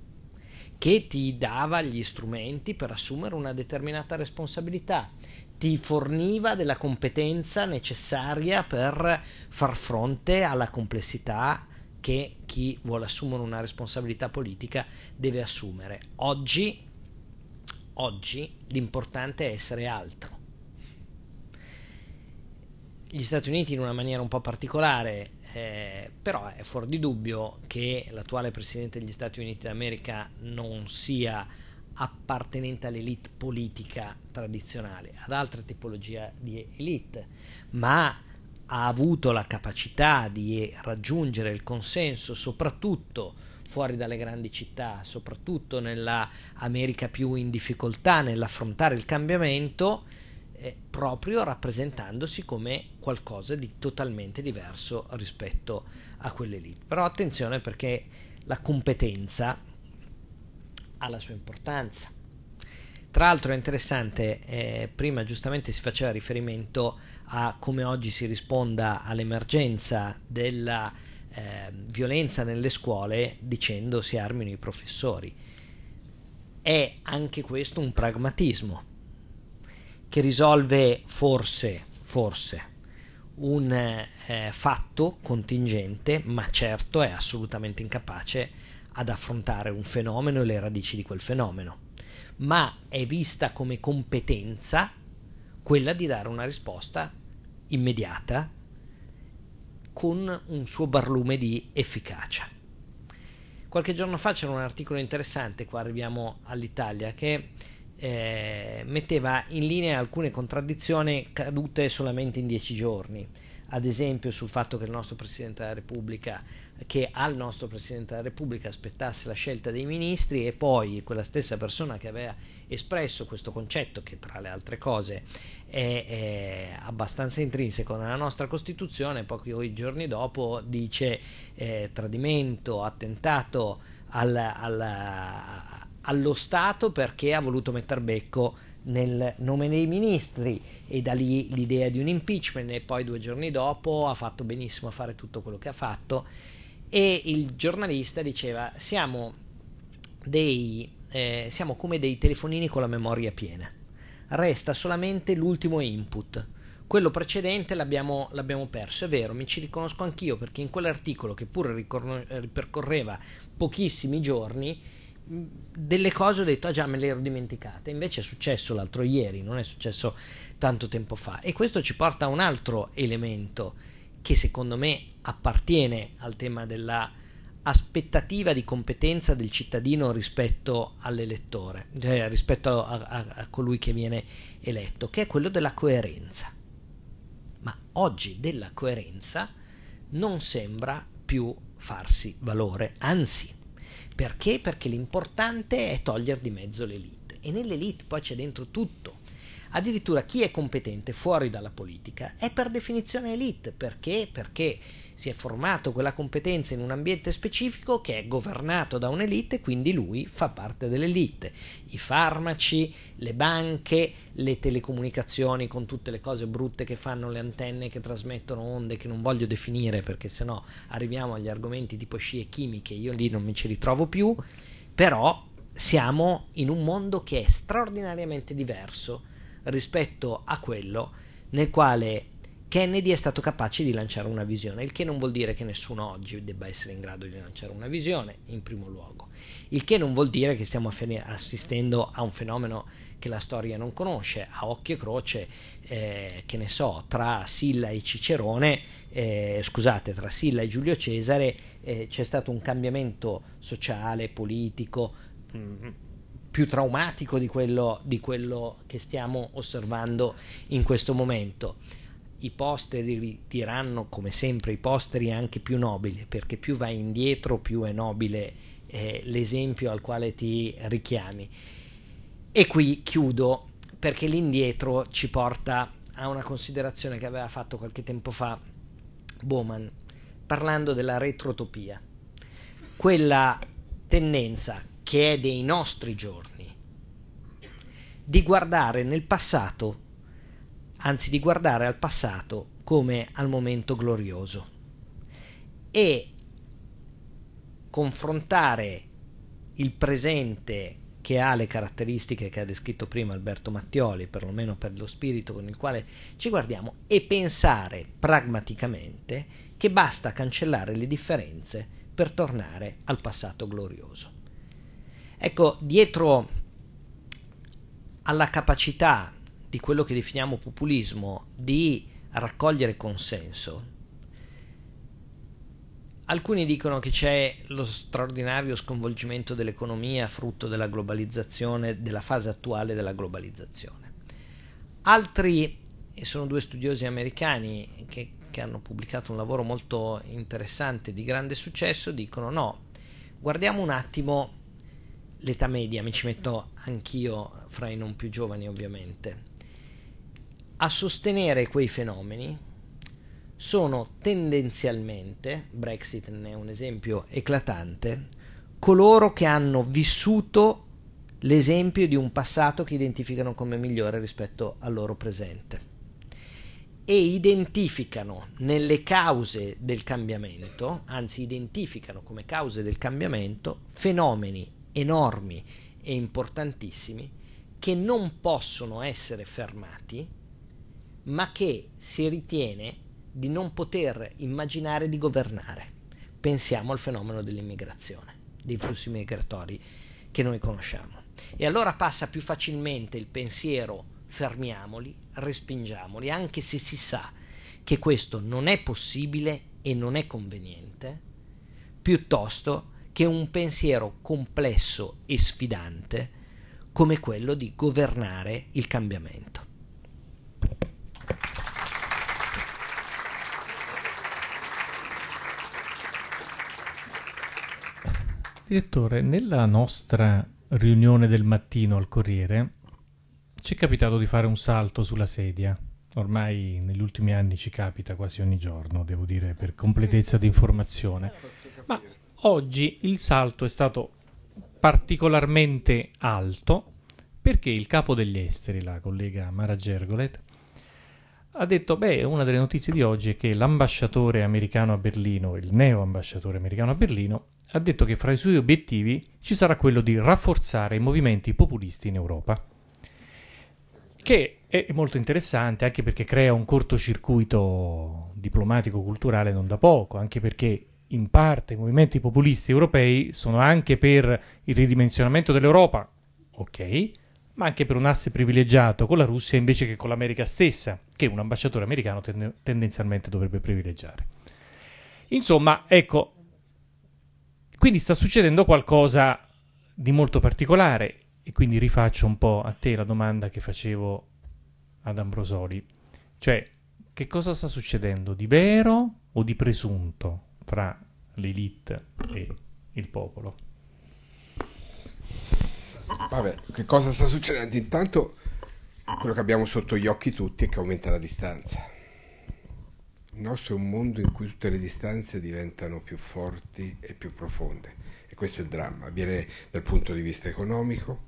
che ti dava gli strumenti per assumere una determinata responsabilità, ti forniva della competenza necessaria per far fronte alla complessità che chi vuole assumere una responsabilità politica deve assumere. Oggi, oggi l'importante è essere altro. Gli Stati Uniti in una maniera un po' particolare eh, però è fuori di dubbio che l'attuale Presidente degli Stati Uniti d'America non sia appartenente all'elite politica tradizionale, ad altre tipologie di elite, ma ha avuto la capacità di raggiungere il consenso soprattutto fuori dalle grandi città, soprattutto nell'America più in difficoltà nell'affrontare il cambiamento eh, proprio rappresentandosi come qualcosa di totalmente diverso rispetto a quell'elite. Però attenzione perché la competenza ha la sua importanza. Tra l'altro è interessante, eh, prima giustamente si faceva riferimento a come oggi si risponda all'emergenza della eh, violenza nelle scuole dicendo si armino i professori. È anche questo un pragmatismo, che risolve forse, forse un eh, fatto contingente, ma certo è assolutamente incapace ad affrontare un fenomeno e le radici di quel fenomeno, ma è vista come competenza quella di dare una risposta immediata con un suo barlume di efficacia. Qualche giorno fa c'era un articolo interessante, qua arriviamo all'Italia, che eh, metteva in linea alcune contraddizioni cadute solamente in dieci giorni. Ad esempio sul fatto che il nostro Presidente della Repubblica, che al nostro Presidente della Repubblica aspettasse la scelta dei ministri e poi quella stessa persona che aveva espresso questo concetto, che tra le altre cose è, è abbastanza intrinseco nella nostra Costituzione, pochi giorni dopo dice eh, tradimento, attentato al, al allo Stato perché ha voluto metter becco nel nome dei ministri e da lì l'idea di un impeachment e poi due giorni dopo ha fatto benissimo a fare tutto quello che ha fatto e il giornalista diceva siamo, dei, eh, siamo come dei telefonini con la memoria piena resta solamente l'ultimo input quello precedente l'abbiamo, l'abbiamo, perso, è vero, mi ci riconosco anch'io perché in quell'articolo che pure ripercorreva pochissimi giorni delle cose ho detto, ah già me le ero dimenticate, invece è successo l'altro ieri, non è successo tanto tempo fa. E questo ci porta a un altro elemento che secondo me appartiene al tema della aspettativa di competenza del cittadino rispetto all'elettore, cioè rispetto a, a, a colui che viene eletto, che è quello della coerenza. Ma oggi della coerenza non sembra più farsi valore, anzi perché? Perché l'importante è togliere di mezzo l'elite. E nell'elite poi c'è dentro tutto. Addirittura chi è competente fuori dalla politica è per definizione elite. Perché? Perché si è formato quella competenza in un ambiente specifico che è governato da un'elite, quindi lui fa parte dell'elite. I farmaci, le banche, le telecomunicazioni con tutte le cose brutte che fanno le antenne che trasmettono onde che non voglio definire perché sennò arriviamo agli argomenti tipo scie chimiche, io lì non mi ci ritrovo più, però siamo in un mondo che è straordinariamente diverso rispetto a quello nel quale Kennedy è stato capace di lanciare una visione, il che non vuol dire che nessuno oggi debba essere in grado di lanciare una visione, in primo luogo, il che non vuol dire che stiamo assistendo a un fenomeno che la storia non conosce, a occhio e croce, eh, che ne so, tra Silla e Cicerone, eh, scusate, tra Silla e Giulio Cesare eh, c'è stato un cambiamento sociale, politico, mh, mm, più traumatico di quello, di quello che stiamo osservando in questo momento i posteri diranno come sempre i posteri anche più nobili perché più vai indietro più è nobile eh, l'esempio al quale ti richiami e qui chiudo perché l'indietro ci porta a una considerazione che aveva fatto qualche tempo fa Bowman parlando della retrotopia quella tendenza che è dei nostri giorni di guardare nel passato anzi di guardare al passato come al momento glorioso e confrontare il presente che ha le caratteristiche che ha descritto prima Alberto Mattioli, perlomeno per lo spirito con il quale ci guardiamo, e pensare pragmaticamente che basta cancellare le differenze per tornare al passato glorioso. Ecco, dietro alla capacità di quello che definiamo populismo, di raccogliere consenso, alcuni dicono che c'è lo straordinario sconvolgimento dell'economia frutto della globalizzazione, della fase attuale della globalizzazione. Altri, e sono due studiosi americani che, che hanno pubblicato un lavoro molto interessante di grande successo, dicono no, guardiamo un attimo l'età media, mi ci metto anch'io fra i non più giovani ovviamente a sostenere quei fenomeni sono tendenzialmente, Brexit ne è un esempio eclatante, coloro che hanno vissuto l'esempio di un passato che identificano come migliore rispetto al loro presente e identificano nelle cause del cambiamento, anzi identificano come cause del cambiamento fenomeni enormi e importantissimi che non possono essere fermati ma che si ritiene di non poter immaginare di governare. Pensiamo al fenomeno dell'immigrazione, dei flussi migratori che noi conosciamo. E allora passa più facilmente il pensiero fermiamoli, respingiamoli, anche se si sa che questo non è possibile e non è conveniente, piuttosto che un pensiero complesso e sfidante come quello di governare il cambiamento. Direttore, nella nostra riunione del mattino al Corriere ci è capitato di fare un salto sulla sedia. Ormai negli ultimi anni ci capita quasi ogni giorno, devo dire, per completezza di informazione. Ma oggi il salto è stato particolarmente alto perché il capo degli esteri, la collega Mara Gergolet, ha detto, beh, una delle notizie di oggi è che l'ambasciatore americano a Berlino, il neo ambasciatore americano a Berlino, ha detto che fra i suoi obiettivi ci sarà quello di rafforzare i movimenti populisti in Europa. Che è molto interessante anche perché crea un cortocircuito diplomatico-culturale non da poco, anche perché in parte i movimenti populisti europei sono anche per il ridimensionamento dell'Europa, ok, ma anche per un asse privilegiato con la Russia invece che con l'America stessa, che un ambasciatore americano ten- tendenzialmente dovrebbe privilegiare. Insomma, ecco, quindi sta succedendo qualcosa di molto particolare e quindi rifaccio un po' a te la domanda che facevo ad Ambrosoli, cioè che cosa sta succedendo di vero o di presunto fra l'elite e il popolo? Vabbè, che cosa sta succedendo? Intanto quello che abbiamo sotto gli occhi tutti è che aumenta la distanza. Il nostro è un mondo in cui tutte le distanze diventano più forti e più profonde. E questo è il dramma. Avviene dal punto di vista economico.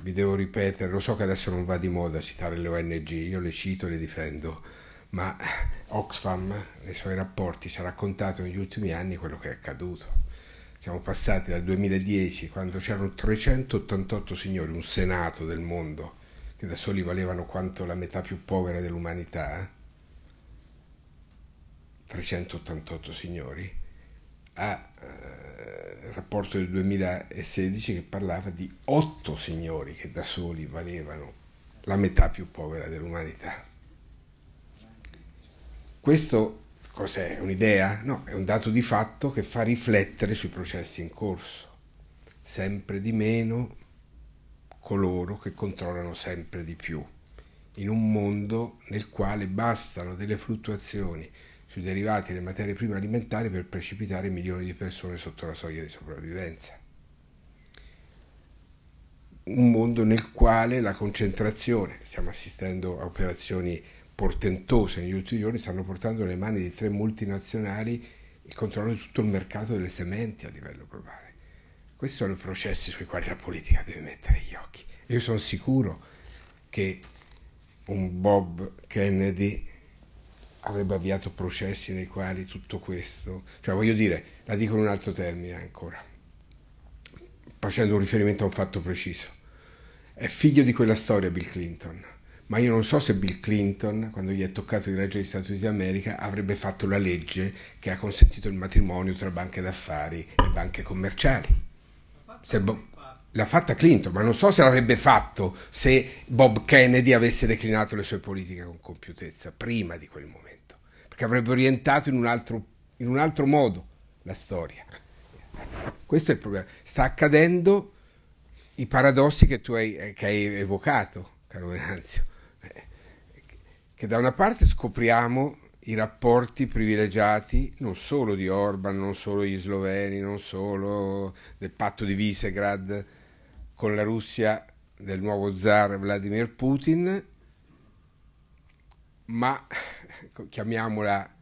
Vi devo ripetere, lo so che adesso non va di moda citare le ONG, io le cito e le difendo, ma Oxfam nei suoi rapporti ci ha raccontato negli ultimi anni quello che è accaduto siamo passati dal 2010, quando c'erano 388 signori, un senato del mondo, che da soli valevano quanto la metà più povera dell'umanità, 388 eh? signori, a eh, rapporto del 2016 che parlava di 8 signori che da soli valevano la metà più povera dell'umanità. Questo cos'è? Un'idea? No, è un dato di fatto che fa riflettere sui processi in corso. Sempre di meno coloro che controllano sempre di più, in un mondo nel quale bastano delle fluttuazioni sui derivati delle materie prime alimentari per precipitare milioni di persone sotto la soglia di sopravvivenza. Un mondo nel quale la concentrazione, stiamo assistendo a operazioni portentose negli ultimi giorni stanno portando nelle mani di tre multinazionali il controllo di tutto il mercato delle sementi a livello globale. Questi sono i processi sui quali la politica deve mettere gli occhi. Io sono sicuro che un Bob Kennedy avrebbe avviato processi nei quali tutto questo, cioè voglio dire, la dico in un altro termine ancora, facendo un riferimento a un fatto preciso. È figlio di quella storia Bill Clinton ma io non so se Bill Clinton, quando gli è toccato di reggere gli Stati Uniti d'America, avrebbe fatto la legge che ha consentito il matrimonio tra banche d'affari e banche commerciali. Bo- l'ha fatta Clinton, ma non so se l'avrebbe fatto se Bob Kennedy avesse declinato le sue politiche con compiutezza prima di quel momento, perché avrebbe orientato in un altro, in un altro modo la storia. Questo è il problema. Sta accadendo i paradossi che tu hai, eh, che hai evocato, caro Venanzio che da una parte scopriamo i rapporti privilegiati non solo di Orban, non solo gli sloveni, non solo del patto di Visegrad con la Russia del nuovo zar Vladimir Putin, ma chiamiamola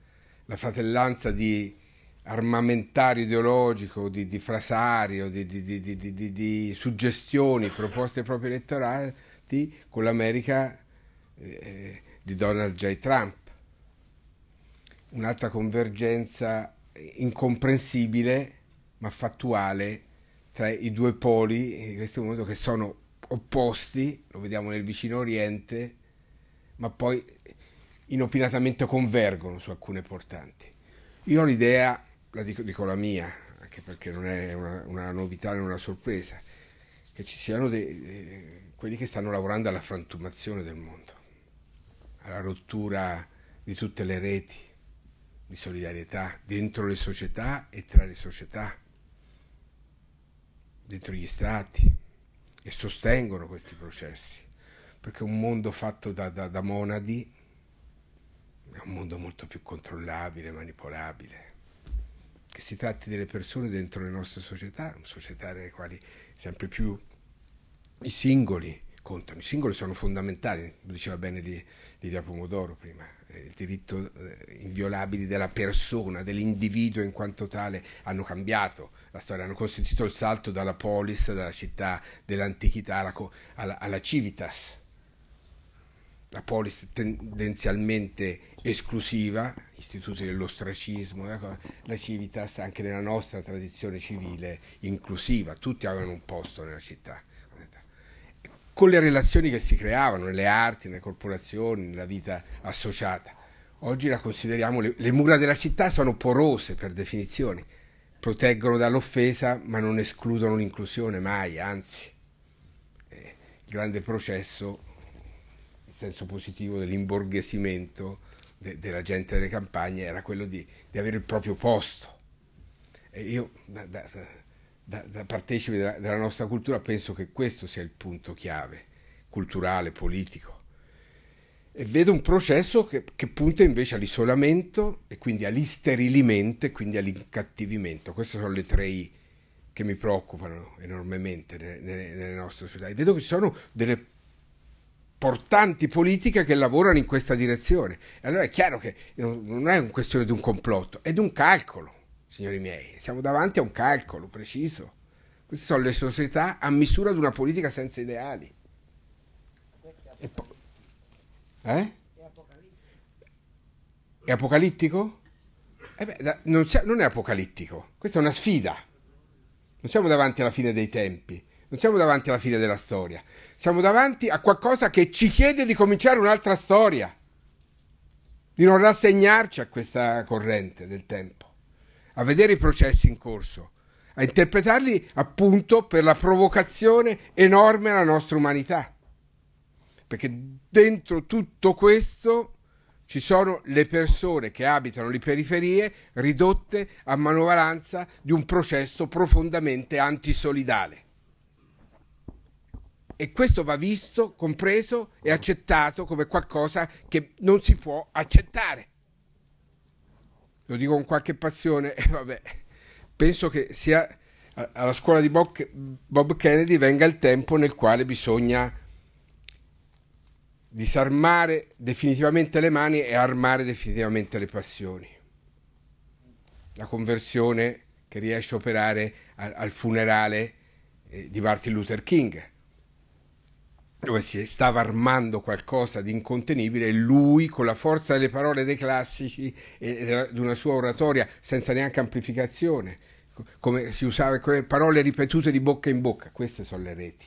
la fratellanza di armamentario ideologico, di, di frasario, di, di, di, suggestioni, proposte proprio elettorali con l'America eh, di Donald J. Trump. Un'altra convergenza incomprensibile ma fattuale tra i due poli in questo momento che sono opposti, lo vediamo nel vicino Oriente, ma poi inopinatamente convergono su alcune portanti. Io ho l'idea, la dico, dico, la mia, anche perché non è una, una novità, né una sorpresa, che ci siano dei, eh, quelli che stanno lavorando alla frantumazione del mondo alla rottura di tutte le reti di solidarietà dentro le società e tra le società, dentro gli stati e sostengono questi processi, perché un mondo fatto da, da, da monadi è un mondo molto più controllabile, manipolabile. Che si tratti delle persone dentro le nostre società, società nelle quali sempre più i singoli contano, i singoli sono fondamentali, lo diceva bene lì l'idea Pomodoro prima, eh, il diritto eh, inviolabile della persona, dell'individuo in quanto tale, hanno cambiato la storia, hanno consentito il salto dalla polis, dalla città dell'antichità alla, alla, alla civitas la polis tendenzialmente esclusiva, istituti dell'ostracismo, la civitas anche nella nostra tradizione civile inclusiva, tutti avevano un posto nella città con le relazioni che si creavano nelle arti, nelle corporazioni, nella vita associata. Oggi la consideriamo, le, le mura della città sono porose per definizione, proteggono dall'offesa ma non escludono l'inclusione mai, anzi. Eh, il grande processo, in senso positivo, dell'imborghesimento de, della gente delle campagne era quello di, di avere il proprio posto. E io da, da, da, da partecipi della, della, nostra cultura, penso che questo sia il punto chiave, culturale, politico. E vedo un processo che, che punta invece all'isolamento e quindi all'isterilimento e quindi all'incattivimento. Queste sono le tre I che mi preoccupano enormemente nelle, nelle nostre società. E vedo che ci sono delle portanti politiche che lavorano in questa direzione. E allora è chiaro che non è una questione di un complotto, è di un calcolo signori miei, siamo davanti a un calcolo preciso. Queste sono le società a misura di una politica senza ideali. È, po- eh? è, apocalittico. è apocalittico? Eh beh, da, non, non, è apocalittico, questa è una sfida. Non siamo davanti alla fine dei tempi, non siamo davanti alla fine della storia, siamo davanti a qualcosa che ci chiede di cominciare un'altra storia, di non rassegnarci a questa corrente del tempo a vedere i processi in corso, a interpretarli appunto per la provocazione enorme alla nostra umanità. Perché dentro tutto questo ci sono le persone che abitano le periferie ridotte a manovalanza di un processo profondamente antisolidale. E questo va visto, compreso e accettato come qualcosa che non si può accettare lo dico con qualche passione, e vabbè, penso che sia alla scuola di Bob Kennedy venga il tempo nel quale bisogna disarmare definitivamente le mani e armare definitivamente le passioni. La conversione che riesce a operare al funerale eh, di Martin Luther King dove si stava armando qualcosa di incontenibile, lui con la forza delle parole dei classici e di una sua oratoria senza neanche amplificazione, come si usava con le parole ripetute di bocca in bocca, queste sono le reti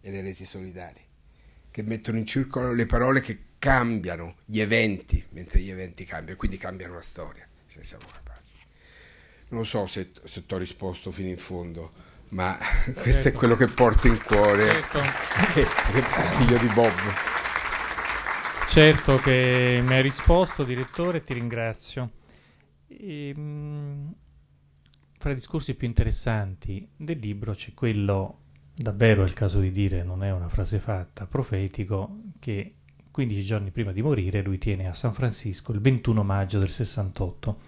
e le reti solidali, che mettono in circolo le parole che cambiano gli eventi, mentre gli eventi cambiano, quindi cambiano la storia, se siamo capaci. Non so se, se ti ho risposto fino in fondo ma questo è quello che porto in cuore certo. figlio di Bob certo che mi hai risposto direttore ti ringrazio e, ehm, mh, fra i discorsi più interessanti del libro c'è quello davvero è il caso di dire non è una frase fatta profetico che 15 giorni prima di morire lui tiene a San Francisco il 21 maggio del 68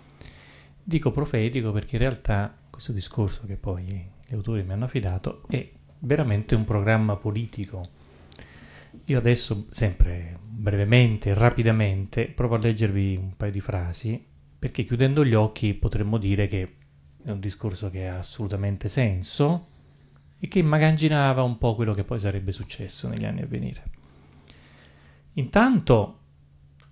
dico profetico perché in realtà questo discorso che poi gli autori mi hanno affidato, è veramente un programma politico. Io adesso, sempre brevemente, rapidamente, provo a leggervi un paio di frasi, perché chiudendo gli occhi potremmo dire che è un discorso che ha assolutamente senso e che immaginava un po' quello che poi sarebbe successo negli anni a venire. Intanto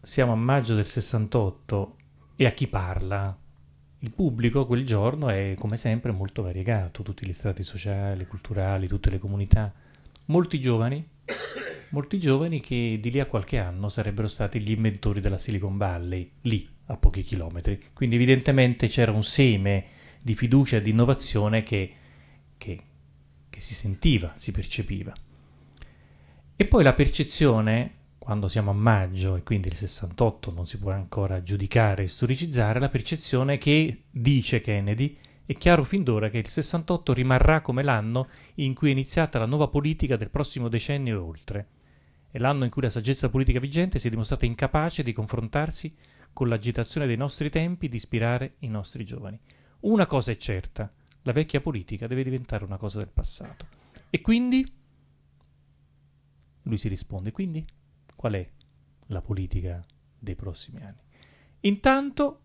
siamo a maggio del 68 e a chi parla? il pubblico quel giorno è come sempre molto variegato, tutti gli strati sociali, culturali, tutte le comunità, molti giovani, molti giovani che di lì a qualche anno sarebbero stati gli inventori della Silicon Valley, lì a pochi chilometri. Quindi evidentemente c'era un seme di fiducia e di innovazione che, che, che si sentiva, si percepiva. E poi la percezione quando siamo a maggio e quindi il 68 non si può ancora giudicare e storicizzare, la percezione che, dice Kennedy, è chiaro fin d'ora che il 68 rimarrà come l'anno in cui è iniziata la nuova politica del prossimo decennio e oltre. È l'anno in cui la saggezza politica vigente si è dimostrata incapace di confrontarsi con l'agitazione dei nostri tempi di ispirare i nostri giovani. Una cosa è certa, la vecchia politica deve diventare una cosa del passato. E quindi? Lui si risponde, quindi? qual è la politica dei prossimi anni. Intanto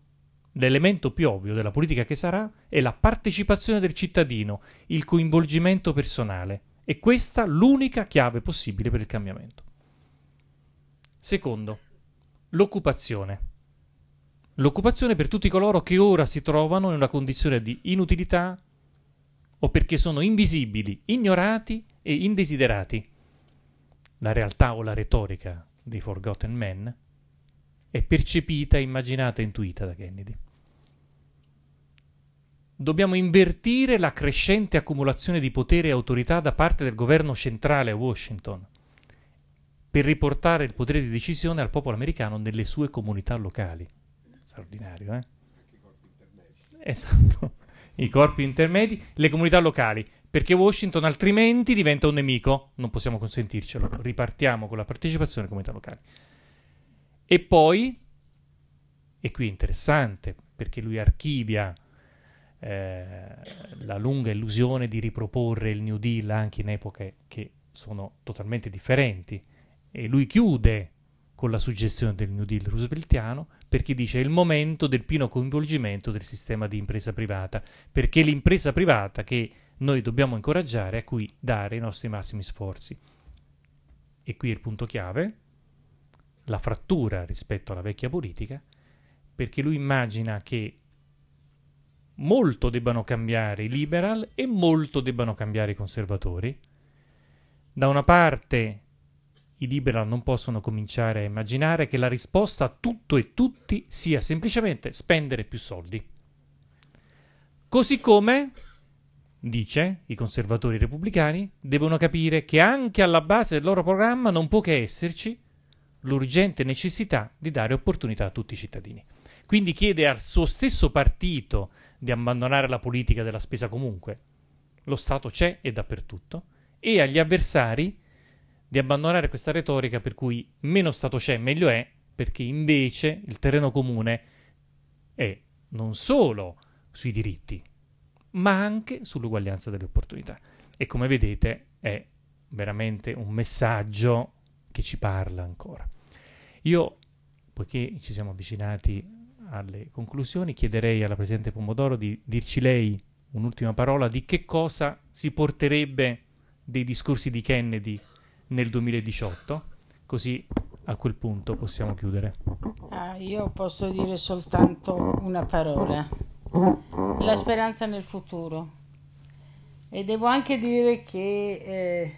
l'elemento più ovvio della politica che sarà è la partecipazione del cittadino, il coinvolgimento personale. E questa l'unica chiave possibile per il cambiamento. Secondo, l'occupazione. L'occupazione per tutti coloro che ora si trovano in una condizione di inutilità o perché sono invisibili, ignorati e indesiderati la realtà o la retorica di Forgotten Men è percepita, immaginata e intuita da Kennedy. Dobbiamo invertire la crescente accumulazione di potere e autorità da parte del governo centrale a Washington per riportare il potere di decisione al popolo americano nelle sue comunità locali. Straordinario, eh? Esatto. I corpi intermedi, le comunità locali, perché Washington altrimenti diventa un nemico. Non possiamo consentircelo. Ripartiamo con la partecipazione come comunità locali. E poi, e qui è interessante perché lui archivia eh, la lunga illusione di riproporre il New Deal anche in epoche che sono totalmente differenti. E lui chiude con la suggestione del New Deal rooseveltiano perché dice è il momento del pieno coinvolgimento del sistema di impresa privata, perché l'impresa privata che noi dobbiamo incoraggiare a cui dare i nostri massimi sforzi. E qui è il punto chiave, la frattura rispetto alla vecchia politica, perché lui immagina che molto debbano cambiare i liberal e molto debbano cambiare i conservatori. Da una parte i liberal non possono cominciare a immaginare che la risposta a tutto e tutti sia semplicemente spendere più soldi. Così come Dice, i conservatori repubblicani devono capire che anche alla base del loro programma non può che esserci l'urgente necessità di dare opportunità a tutti i cittadini. Quindi chiede al suo stesso partito di abbandonare la politica della spesa comunque. Lo Stato c'è e dappertutto. E agli avversari di abbandonare questa retorica per cui meno Stato c'è meglio è, perché invece il terreno comune è non solo sui diritti, ma anche sull'uguaglianza delle opportunità. E come vedete è veramente un messaggio che ci parla ancora. Io, poiché ci siamo avvicinati alle conclusioni, chiederei alla Presidente Pomodoro di dirci lei un'ultima parola di che cosa si porterebbe dei discorsi di Kennedy nel 2018, così a quel punto possiamo chiudere. Ah, io posso dire soltanto una parola la speranza nel futuro. E devo anche dire che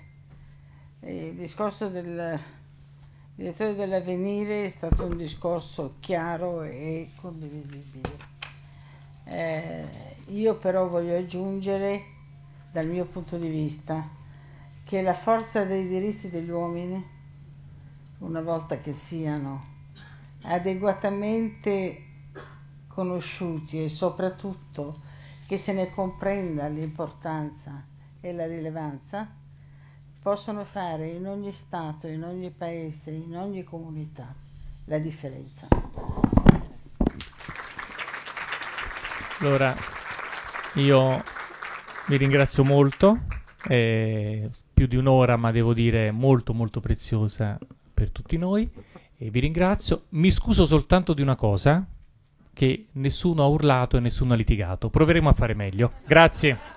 eh, il discorso del direttore dell'avvenire è stato un discorso chiaro e condivisibile. Eh, io però voglio aggiungere, dal mio punto di vista, che la forza dei diritti degli uomini, una volta che siano adeguatamente conosciuti e soprattutto che se ne comprenda l'importanza e la rilevanza, possono fare in ogni Stato, in ogni Paese, in ogni comunità la differenza. Allora, io vi ringrazio molto, eh, più di un'ora, ma devo dire molto molto preziosa per tutti noi. E vi ringrazio. Mi scuso soltanto di una cosa, che nessuno ha urlato e nessuno ha litigato. Proveremo a fare meglio. Grazie.